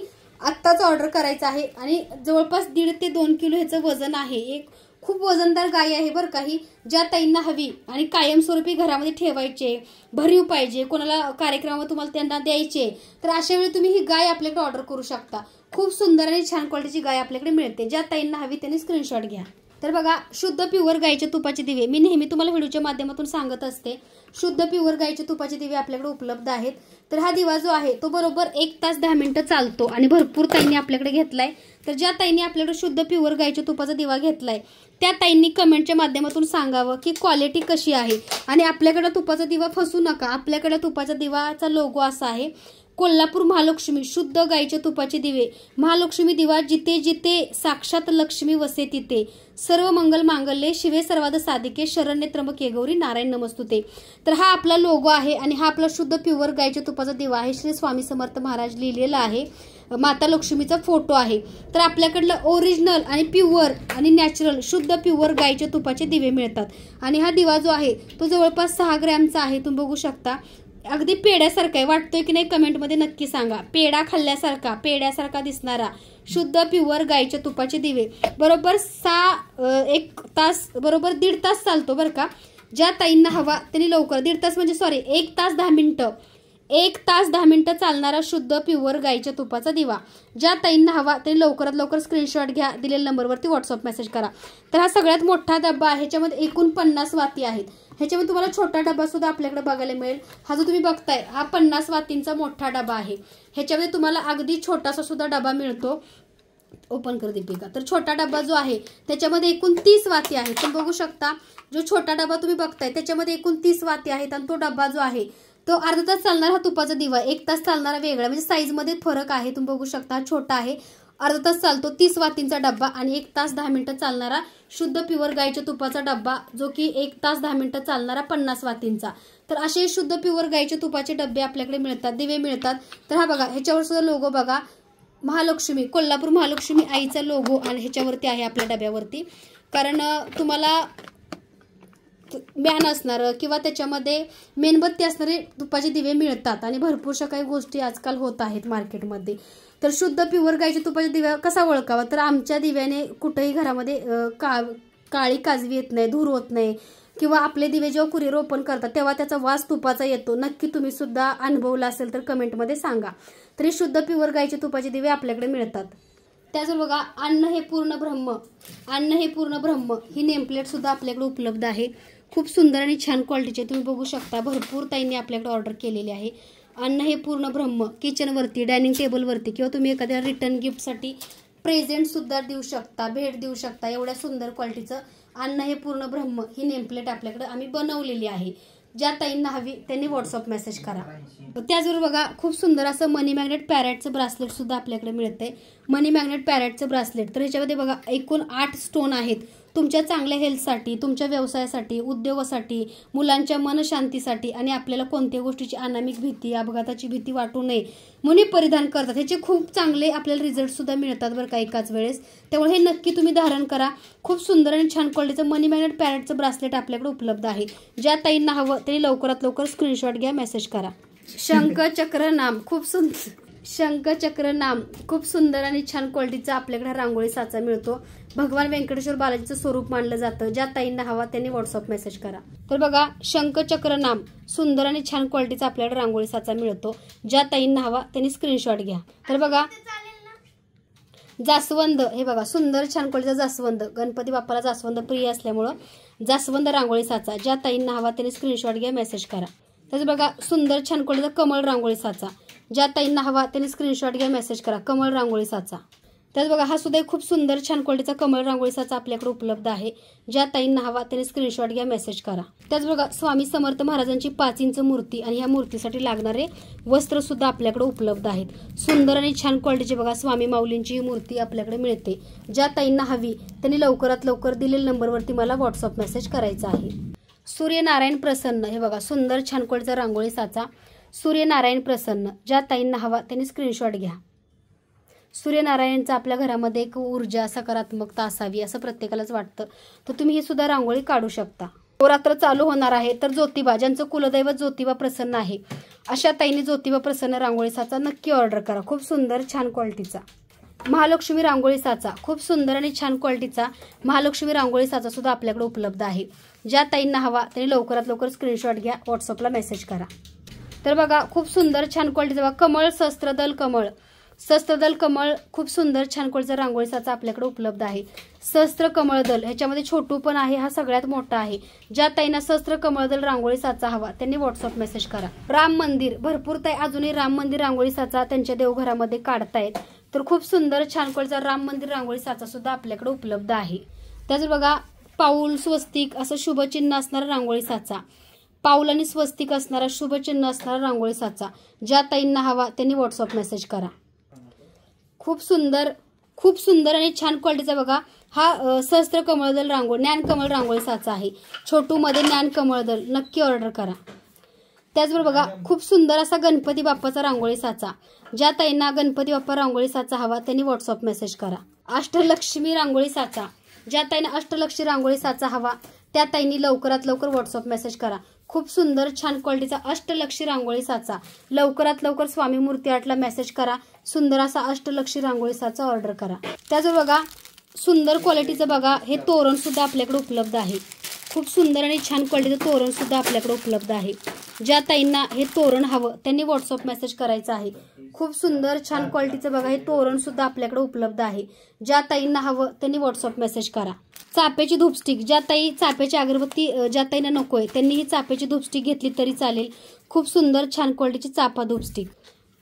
आत्ताच ऑर्डर करायचं आहे आणि जवळपास दीड ते दोन किलो ह्याचं वजन आहे एक खूप वजनदार गाय आहे बरं काही ज्या ताईंना हवी आणि कायमस्वरूपी घरामध्ये ठेवायचे भरीव पाहिजे कोणाला कार्यक्रमावर तुम्हाला त्यांना द्यायचे तर अशा वेळी तुम्ही ही गाय आपल्याकडे ऑर्डर करू शकता खूप सुंदर आणि छान क्वालिटीची गाय आपल्याकडे मिळते ज्या ताईंना हवी त्यांनी स्क्रीनशॉट घ्या तर बघा शुद्ध प्युअर गाईच्या तुपाचे दिवे मी नेहमी तुम्हाला व्हिडिओच्या माध्यमातून सांगत असते शुद्ध प्युअर गायच्या तुपाचे दिवे आपल्याकडे उपलब्ध आहेत तर हा दिवा जो आहे तो बरोबर एक तास दहा मिनिटं चालतो आणि भरपूर ताईंनी आपल्याकडे घेतलाय तर ज्या ताईंनी आपल्याकडे शुद्ध प्युअर गाईच्या तुपाचा दिवा घेतलाय त्या ताईंनी कमेंटच्या माध्यमातून सांगावं की क्वालिटी कशी आहे आणि आपल्याकडे तुपाचा दिवा फसू नका आपल्याकडे तुपाचा दिवाचा लोगो असा आहे कोल्हापूर महालक्ष्मी शुद्ध गाईच्या तुपाचे दिवे महालक्ष्मी दिवा जिथे जिथे साक्षात लक्ष्मी वसे तिथे सर्व मंगल मांगल्ये शिवे सर्वाद साधिके शरण्य त्र्यंबके गौरी नारायण नमस्तुते तर हा आपला लोगो आहे आणि हा आपला शुद्ध प्युअर गायच्या तुपाचा दिवा आहे श्री स्वामी समर्थ महाराज लिहिलेला आहे माता लक्ष्मीचा फोटो आहे तर आपल्याकडलं ओरिजिनल आणि प्युअर आणि नॅचरल शुद्ध प्युअर गायच्या तुपाचे दिवे मिळतात आणि हा दिवा जो आहे तो जवळपास सहा ग्रॅमचा आहे तुम्ही बघू शकता अगदी पेड्यासारखं आहे वाटतोय की नाही कमेंटमध्ये नक्की सांगा पेढा खाल्ल्यासारखा पेड्यासारखा दिसणारा शुद्ध प्युअर गायच्या तुपाचे दिवे बरोबर सा एक तास बरोबर दीड तास चालतो बरं का ज्या ताईंना हवा त्यांनी लवकर दीड तास म्हणजे सॉरी एक तास दहा मिनटं एक तास दहा मिनटं चालणारा शुद्ध प्युअर गाईच्या तुपाचा दिवा ज्या ताईंना हवा ते लवकरात लवकर स्क्रीनशॉट घ्या दिलेल्या नंबरवरती व्हॉट्सअप मेसेज करा तर हा सगळ्यात मोठा डब्बा आहे ह्याच्यामध्ये एकूण पन्नास वाती आहेत ह्याच्यामध्ये तुम्हाला छोटा डबा सुद्धा आपल्याकडे बघायला मिळेल हा जो तुम्ही बघताय हा पन्नास वातींचा मोठा डबा आहे ह्याच्यामध्ये तुम्हाला अगदी छोटासा सुद्धा डबा मिळतो ओपन कर दीपिका तर छोटा डबा जो आहे त्याच्यामध्ये एकूण तीस वाती आहेत तुम्ही बघू शकता जो छोटा डबा तुम्ही बघताय त्याच्यामध्ये एकूण तीस वाती आहेत आणि तो डबा जो आहे तो अर्धा तास चालणारा हा तुपाचा दिवा एक तास चालणारा वेगळा म्हणजे साईजमध्ये फरक आहे तुम्ही बघू शकता छोटा आहे अर्धा तास चालतो तीस वातींचा डब्बा आणि एक तास दहा मिनटं चालणारा शुद्ध प्युअर गायच्या तुपाचा डब्बा जो की एक तास दहा मिनटं चालणारा पन्नास वातींचा तर असे शुद्ध प्युअर गायच्या तुपाचे डबे आपल्याकडे मिळतात दिवे मिळतात तर हा बघा ह्याच्यावर सुद्धा लोगो बघा महालक्ष्मी कोल्हापूर महालक्ष्मी आईचा लोगो आणि ह्याच्यावरती आहे आपल्या डब्यावरती कारण तुम्हाला बॅन असणारं किंवा त्याच्यामध्ये मेणबत्ती असणारे तुपाचे दिवे मिळतात आणि भरपूरशा काही गोष्टी आजकाल होत आहेत मार्केटमध्ये तर शुद्ध प्युअर गायच्या तुपाच्या दिव्या कसा ओळखावा तर आमच्या दिव्याने कुठेही घरामध्ये का काळी काजवी येत नाही धूर होत नाही किंवा आपले दिवे जेव्हा कुरिअर ओपन करतात तेव्हा त्याचा वास तुपाचा येतो नक्की तुम्ही सुद्धा अनुभवला असेल तर कमेंटमध्ये सांगा तरी शुद्ध प्युअर गायचे तुपाचे दिवे आपल्याकडे मिळतात त्याचबरोबर बघा अन्न हे पूर्ण ब्रह्म अन्न हे पूर्ण ब्रह्म ही नेमप्लेट सुद्धा आपल्याकडे उपलब्ध आहे खूप सुंदर आणि छान क्वालिटीचे तुम्ही बघू शकता भरपूर ताईंनी आपल्याकडे ऑर्डर केलेली आहे अन्न हे पूर्ण ब्रह्म किचनवरती डायनिंग टेबलवरती किंवा तुम्ही एखाद्या रिटर्न गिफ्टसाठी प्रेझेंटसुद्धा देऊ शकता भेट देऊ शकता एवढ्या सुंदर क्वालिटीचं अन्न हे पूर्ण ब्रह्म ही नेमप्लेट आपल्याकडे आम्ही बनवलेली आहे ज्या ताईंना हवी त्यांनी व्हॉट्सअप मेसेज करा त्याचबरोबर बघा खूप सुंदर असं मनी मॅग्नेट पॅरेटचं ब्रासलेटसुद्धा आपल्याकडे मिळतंय मनी मॅग्नेट पॅरेटचं ब्रासलेट तर ह्याच्यामध्ये बघा एकूण आठ स्टोन आहेत तुमच्या चांगल्या हेल्थसाठी तुमच्या व्यवसायासाठी उद्योगासाठी मुलांच्या मनशांतीसाठी आणि आपल्याला कोणत्या गोष्टीची अनामिक भीती अपघाताची भीती वाटू नये म्हणून परिधान करतात ह्याचे खूप चांगले आपल्याला रिझल्टसुद्धा मिळतात बरं का एकाच वेळेस त्यामुळे हे नक्की तुम्ही धारण करा खूप सुंदर आणि छान क्वालिटीचं मनी मॅनेट पॅरेटचं ब्रासलेट आपल्याकडे उपलब्ध आहे ज्या ताईंना हवं तरी लवकरात लवकर स्क्रीनशॉट घ्या मेसेज करा शंख चक्र नाम खूप सुंदर शंखचक्र नाम खूप सुंदर आणि छान क्वालिटीचा आपल्याकडे रांगोळी साचा मिळतो भगवान व्यंकटेश्वर बालाजीचं स्वरूप मानलं जातं ज्या ताईंना हवा त्यांनी व्हॉट्सअप मेसेज करा तर बघा शंखचक्र नाम सुंदर आणि छान क्वालिटीचा आपल्याकडे रांगोळी साचा मिळतो ज्या ताईंना हवा त्यांनी स्क्रीनशॉट घ्या तर बघा जास्वंद हे बघा सुंदर छान क्वालिटीचा जास्वंद गणपती बाप्पाला जास्वंद प्रिय असल्यामुळं जास्वंद रांगोळी साचा ज्या ताईंना हवा त्यांनी स्क्रीनशॉट घ्या मेसेज करा तसं बघा सुंदर छान क्वालिटीचा कमळ रांगोळी साचा ज्या ताईंना हवा त्यांनी स्क्रीनशॉट घ्या मेसेज करा कमळ रांगोळी साचा त्याच बघा हा सुद्धा एक खूप सुंदर छान क्वालिटीचा कमळ रांगोळी साचा आपल्याकडे उपलब्ध आहे ज्या ताईंना हवा त्यांनी स्क्रीनशॉट घ्या मेसेज करा त्याच बघा स्वामी समर्थ महाराजांची पाच इंच मूर्ती आणि ह्या मूर्तीसाठी लागणारे सुद्धा आपल्याकडे उपलब्ध आहेत सुंदर आणि छान क्वालिटीची बघा स्वामी माऊलींची ही मूर्ती आपल्याकडे मिळते ज्या ताईंना हवी त्यांनी लवकरात लवकर दिलेल्या नंबरवरती मला व्हॉट्सअप मेसेज करायचा आहे सूर्यनारायण प्रसन्न हे बघा सुंदर छान क्वालिटीचा रांगोळी साचा सूर्यनारायण प्रसन्न ज्या ताईंना हवा त्यांनी स्क्रीनशॉट घ्या सूर्यनारायणचा आपल्या घरामध्ये एक ऊर्जा सकारात्मकता असावी असं प्रत्येकालाच वाटतं तर तुम्ही ही सुद्धा रांगोळी काढू शकता नवरात्र चालू होणार आहे तर ज्योतिबा ज्यांचं कुलदैवत ज्योतिबा प्रसन्न आहे अशा ताईंनी ज्योतिबा प्रसन्न रांगोळी साचा नक्की ऑर्डर करा खूप सुंदर छान क्वालिटीचा महालक्ष्मी रांगोळी साचा खूप सुंदर आणि छान क्वालिटीचा महालक्ष्मी रांगोळी साचा सुद्धा आपल्याकडे उपलब्ध आहे ज्या ताईंना हवा त्यांनी लवकरात लवकर स्क्रीनशॉट घ्या व्हॉट्सअपला मेसेज करा तर बघा खूप सुंदर छान क्वालिटीचं बघा कमळ शस्त्रदल कमळ शस्त्रदल कमळ खूप सुंदर छान क्वालिटीचा साचा आपल्याकडे उपलब्ध आहे शस्त्र कमळ दल ह्याच्यामध्ये छोटू पण आहे हा सगळ्यात मोठा आहे ज्या ताईंना सस्त्र कमळ दल रांगोळी साचा हवा त्यांनी व्हॉट्सअप मेसेज करा राम मंदिर भरपूर ताई अजूनही राम मंदिर रांगोळी साचा त्यांच्या देवघरामध्ये काढतायत तर खूप सुंदर छान क्वालिटीचा राम मंदिर रांगोळी साचा सुद्धा आपल्याकडे उपलब्ध आहे त्याच बघा पाऊल स्वस्तिक असं शुभचिन्ह असणारा रांगोळी साचा पाऊल आणि स्वस्तिक असणारा शुभचिन्ह असणारा रांगोळी साचा ज्या ताईंना हवा त्यांनी व्हॉट्सअप मेसेज करा खूप सुंदर खूप सुंदर आणि छान क्वालिटीचा बघा हा सहस्त्र कमळदल रांगोळ ज्ञान कमळ रांगोळी साचा आहे छोटूमध्ये ज्ञान कमळदल नक्की ऑर्डर करा त्याचबरोबर बघा खूप सुंदर असा गणपती बाप्पाचा रांगोळी साचा ज्या ताईंना गणपती बाप्पा रांगोळी साचा हवा त्यांनी व्हॉट्सअप मेसेज करा अष्टलक्ष्मी रांगोळी साचा ज्या ताईंना अष्टलक्ष्मी रांगोळी साचा हवा त्या ताईंनी लवकरात लवकर व्हॉट्सअप मेसेज करा खूप सुंदर छान क्वालिटीचा अष्टलक्षी रांगोळी साचा लवकरात लवकर स्वामी मूर्ती आर्टला मेसेज करा सुंदर असा अष्टलक्षी रांगोळी साचा ऑर्डर करा त्याचं बघा सुंदर क्वालिटीचं बघा हे तोरणसुद्धा आपल्याकडे उपलब्ध आहे खूप सुंदर आणि छान क्वालिटीचं तोरणसुद्धा आपल्याकडे उपलब्ध आहे ज्या ताईंना हे तोरण हवं त्यांनी व्हॉट्सअप मेसेज करायचा आहे खूप सुंदर छान क्वालिटीचं बघा हे तोरण सुद्धा आपल्याकडे उपलब्ध आहे ज्या ताईंना हवं त्यांनी व्हॉट्सअप मेसेज करा चाप्याची धूपस्टिक ज्या ताई चाप्याची अगरबत्ती ज्या ताईंना नको आहे त्यांनी ही चाप्याची धूपस्टिक घेतली तरी चालेल खूप सुंदर छान क्वालिटीची चापा धूपस्टिक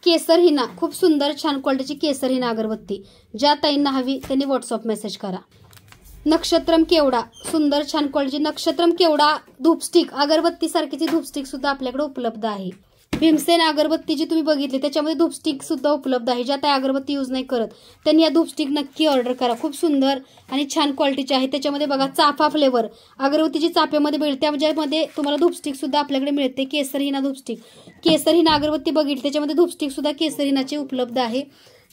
केसर हिना खूप सुंदर छान क्वालिटीची केसर हिना अगरबत्ती ज्या ताईंना हवी त्यांनी व्हॉट्सअप मेसेज करा नक्षत्रम केवडा सुंदर छान क्वालिटी नक्षत्रम केवडा धूपस्टिक अगरबत्ती सारखीची धूपस्टिक सुद्धा आपल्याकडे उपलब्ध आहे भीमसेन अगरबत्ती जी तुम्ही बघितली त्याच्यामध्ये धूपस्टिक सुद्धा उपलब्ध आहे ज्या त्या अगरबत्ती यूज नाही करत त्यांनी या धूपस्टिक नक्की ऑर्डर करा खूप सुंदर आणि छान क्वालिटीची आहे त्याच्यामध्ये बघा चाफा फ्लेवर अगरबत्तीची चाफ्यामध्ये मिळते ज्यामध्ये तुम्हाला धूपस्टिक सुद्धा आपल्याकडे मिळते केसर हिना धूपस्टिक केसर हिना अगरबत्ती बघितली त्याच्यामध्ये धूपस्टिक सुद्धा केसर उपलब्ध आहे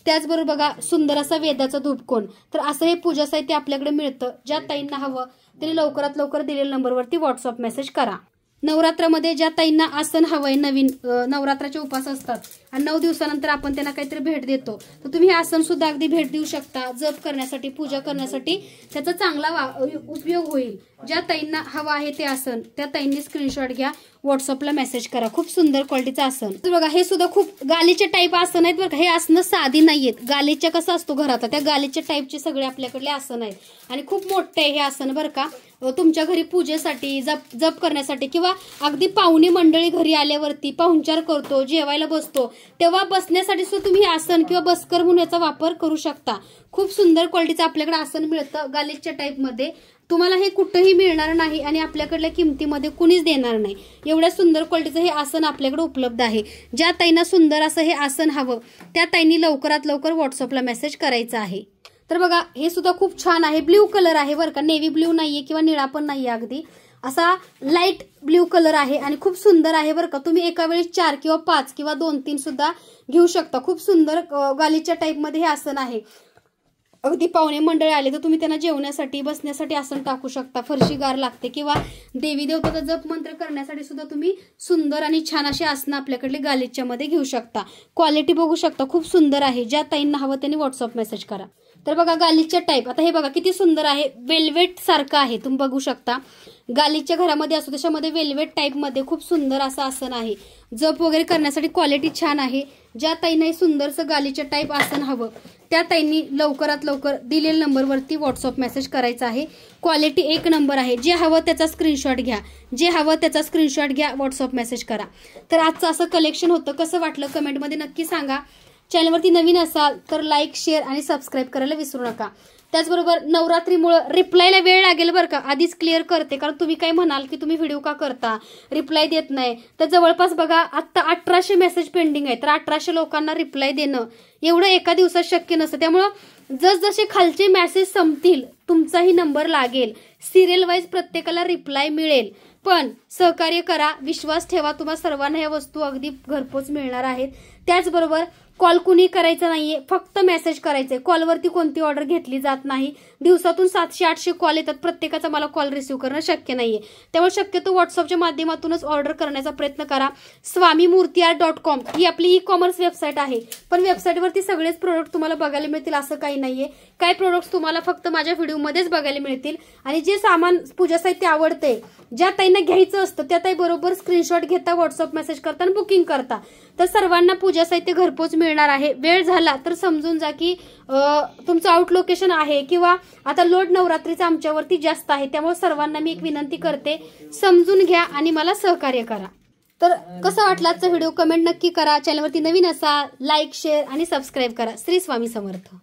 त्याचबरोबर बघा सुंदर असा वेदाचा धूपकोन तर असं हे पूजा साहित्य आपल्याकडे मिळतं ज्या ताईंना हवं त्यांनी लवकरात लवकर दिलेल्या नंबरवरती व्हॉट्सअप मेसेज करा नवरात्रामध्ये ज्या ताईंना आसन हवंय नवीन नवरात्राचे उपास असतात आणि नऊ दिवसानंतर आपण त्यांना काहीतरी भेट देतो तर तुम्ही आसन सुद्धा अगदी भेट देऊ शकता जप करण्यासाठी पूजा करण्यासाठी त्याचा चांगला उपयोग होईल ज्या ताईंना हवा आहे ते आसन त्या ताईंनी स्क्रीनशॉट घ्या व्हॉट्सअपला मेसेज करा खूप सुंदर क्वालिटीचं आसन बघा हे सुद्धा खूप गालीचे टाईप आसन आहेत बरं का हे आसनं साधी नाही आहेत गालीच्या कसं असतो घरात त्या गालीच्या टाईपचे सगळे आपल्याकडले आसन आहेत आणि खूप मोठे हे आसन बरं का तुमच्या घरी पूजेसाठी जप जप करण्यासाठी किंवा अगदी पाहुणे मंडळी घरी आल्यावरती पाहुणचार करतो जेवायला बसतो तेव्हा बसण्यासाठी सुद्धा तुम्ही आसन किंवा बसकर म्हणून याचा वापर करू शकता खूप सुंदर क्वालिटीचं आपल्याकडे आसन मिळतं गालिचच्या मध्ये तुम्हाला हे कुठंही मिळणार नाही आणि आपल्याकडल्या किमतीमध्ये कुणीच देणार नाही एवढ्या सुंदर क्वालिटीचं हे आसन आपल्याकडे उपलब्ध आहे ज्या ताईंना सुंदर असं हे आसन हवं त्या ताईंनी लवकरात लवकर व्हॉट्सअपला मेसेज करायचा आहे तर बघा हे सुद्धा खूप छान आहे ब्ल्यू कलर आहे बरं का नेव्ही ब्ल्यू नाहीये किंवा निळा पण नाहीये अगदी असा लाईट ब्ल्यू कलर आहे आणि खूप सुंदर आहे बरं का तुम्ही एका वेळेस चार किंवा पाच किंवा दोन तीन सुद्धा घेऊ शकता खूप सुंदर गालीच्या टाईपमध्ये हे आसन आहे अगदी पाहुणे मंडळी आले तर तुम्ही त्यांना जेवण्यासाठी बसण्यासाठी आसन टाकू शकता फरशी गार लागते किंवा देवी देवताचा जप मंत्र करण्यासाठी सुद्धा तुम्ही सुंदर आणि छान अशी आसनं आपल्याकडली गालिच्यामध्ये घेऊ शकता क्वालिटी बघू शकता खूप सुंदर आहे ज्या ताईंना हवं त्यांनी व्हॉट्सअप मेसेज करा तर बघा गालीच्या टाईप आता हे बघा किती सुंदर आहे वेल्वेट सारखं आहे तुम्ही बघू शकता गालीच्या घरामध्ये असो त्याच्यामध्ये वेल्वेट टाईपमध्ये खूप सुंदर असं आसन आहे जप वगैरे करण्यासाठी क्वालिटी छान आहे ज्या ताईंना सुंदरसं गालीच्या टाईप आसन हवं त्या ताईंनी लवकरात लवकर दिलेल्या नंबरवरती व्हॉट्सअप मेसेज करायचा आहे क्वालिटी एक नंबर आहे जे हवं त्याचा स्क्रीनशॉट घ्या जे हवं त्याचा स्क्रीनशॉट घ्या व्हॉट्सअप मेसेज करा तर आजचं असं कलेक्शन होतं कसं वाटलं कमेंटमध्ये नक्की सांगा चॅनलवरती नवीन असाल तर लाईक शेअर आणि सबस्क्राईब करायला विसरू नका त्याचबरोबर नवरात्रीमुळं रिप्लायला वेळ लागेल बरं का आधीच क्लिअर करते कारण तुम्ही काय म्हणाल की तुम्ही व्हिडिओ का करता रिप्लाय देत नाही तर जवळपास बघा आत्ता अठराशे मेसेज पेंडिंग आहे तर अठराशे लोकांना रिप्लाय देणं एवढं एका दिवसात शक्य नसतं त्यामुळं जसजसे खालचे मेसेज संपतील तुमचाही नंबर लागेल सिरियल वाईज प्रत्येकाला रिप्लाय मिळेल पण सहकार्य करा विश्वास ठेवा तुम्हाला सर्वांना ह्या वस्तू अगदी घरपोच मिळणार आहेत त्याचबरोबर कॉल कुणी करायचा नाहीये फक्त मेसेज करायचे कॉलवरती कोणती ऑर्डर घेतली जात नाही दिवसातून सातशे आठशे कॉल येतात प्रत्येकाचा मला कॉल रिसीव्ह करणं शक्य नाहीये त्यामुळे शक्यतो व्हॉट्सअपच्या माध्यमातूनच ऑर्डर करण्याचा प्रयत्न करा स्वामी मूर्ती आर डॉट कॉम ही आपली ई कॉमर्स वेबसाईट आहे पण वेबसाईटवरती सगळेच प्रोडक्ट तुम्हाला बघायला मिळतील असं काही नाहीये काही प्रोडक्ट तुम्हाला फक्त माझ्या व्हिडिओमध्येच बघायला मिळतील आणि जे सामान पूजा साहित्य आवडते ज्या ताईंना घ्यायचं असतं त्या ताई बरोबर स्क्रीनशॉट घेता व्हॉट्सअप मेसेज करता आणि बुकिंग करता तर सर्वांना पूजा साहित्य घरपोच मिळणार आहे वेळ झाला तर समजून जा की तुमचं आउट लोकेशन आहे किंवा आता लोड नवरात्रीचा आमच्यावरती जास्त आहे त्यामुळे सर्वांना मी एक विनंती करते समजून घ्या आणि मला सहकार्य करा तर कसं वाटला व्हिडिओ कमेंट नक्की करा चॅनलवरती नवीन असा लाईक शेअर आणि सबस्क्राईब करा श्री स्वामी समर्थ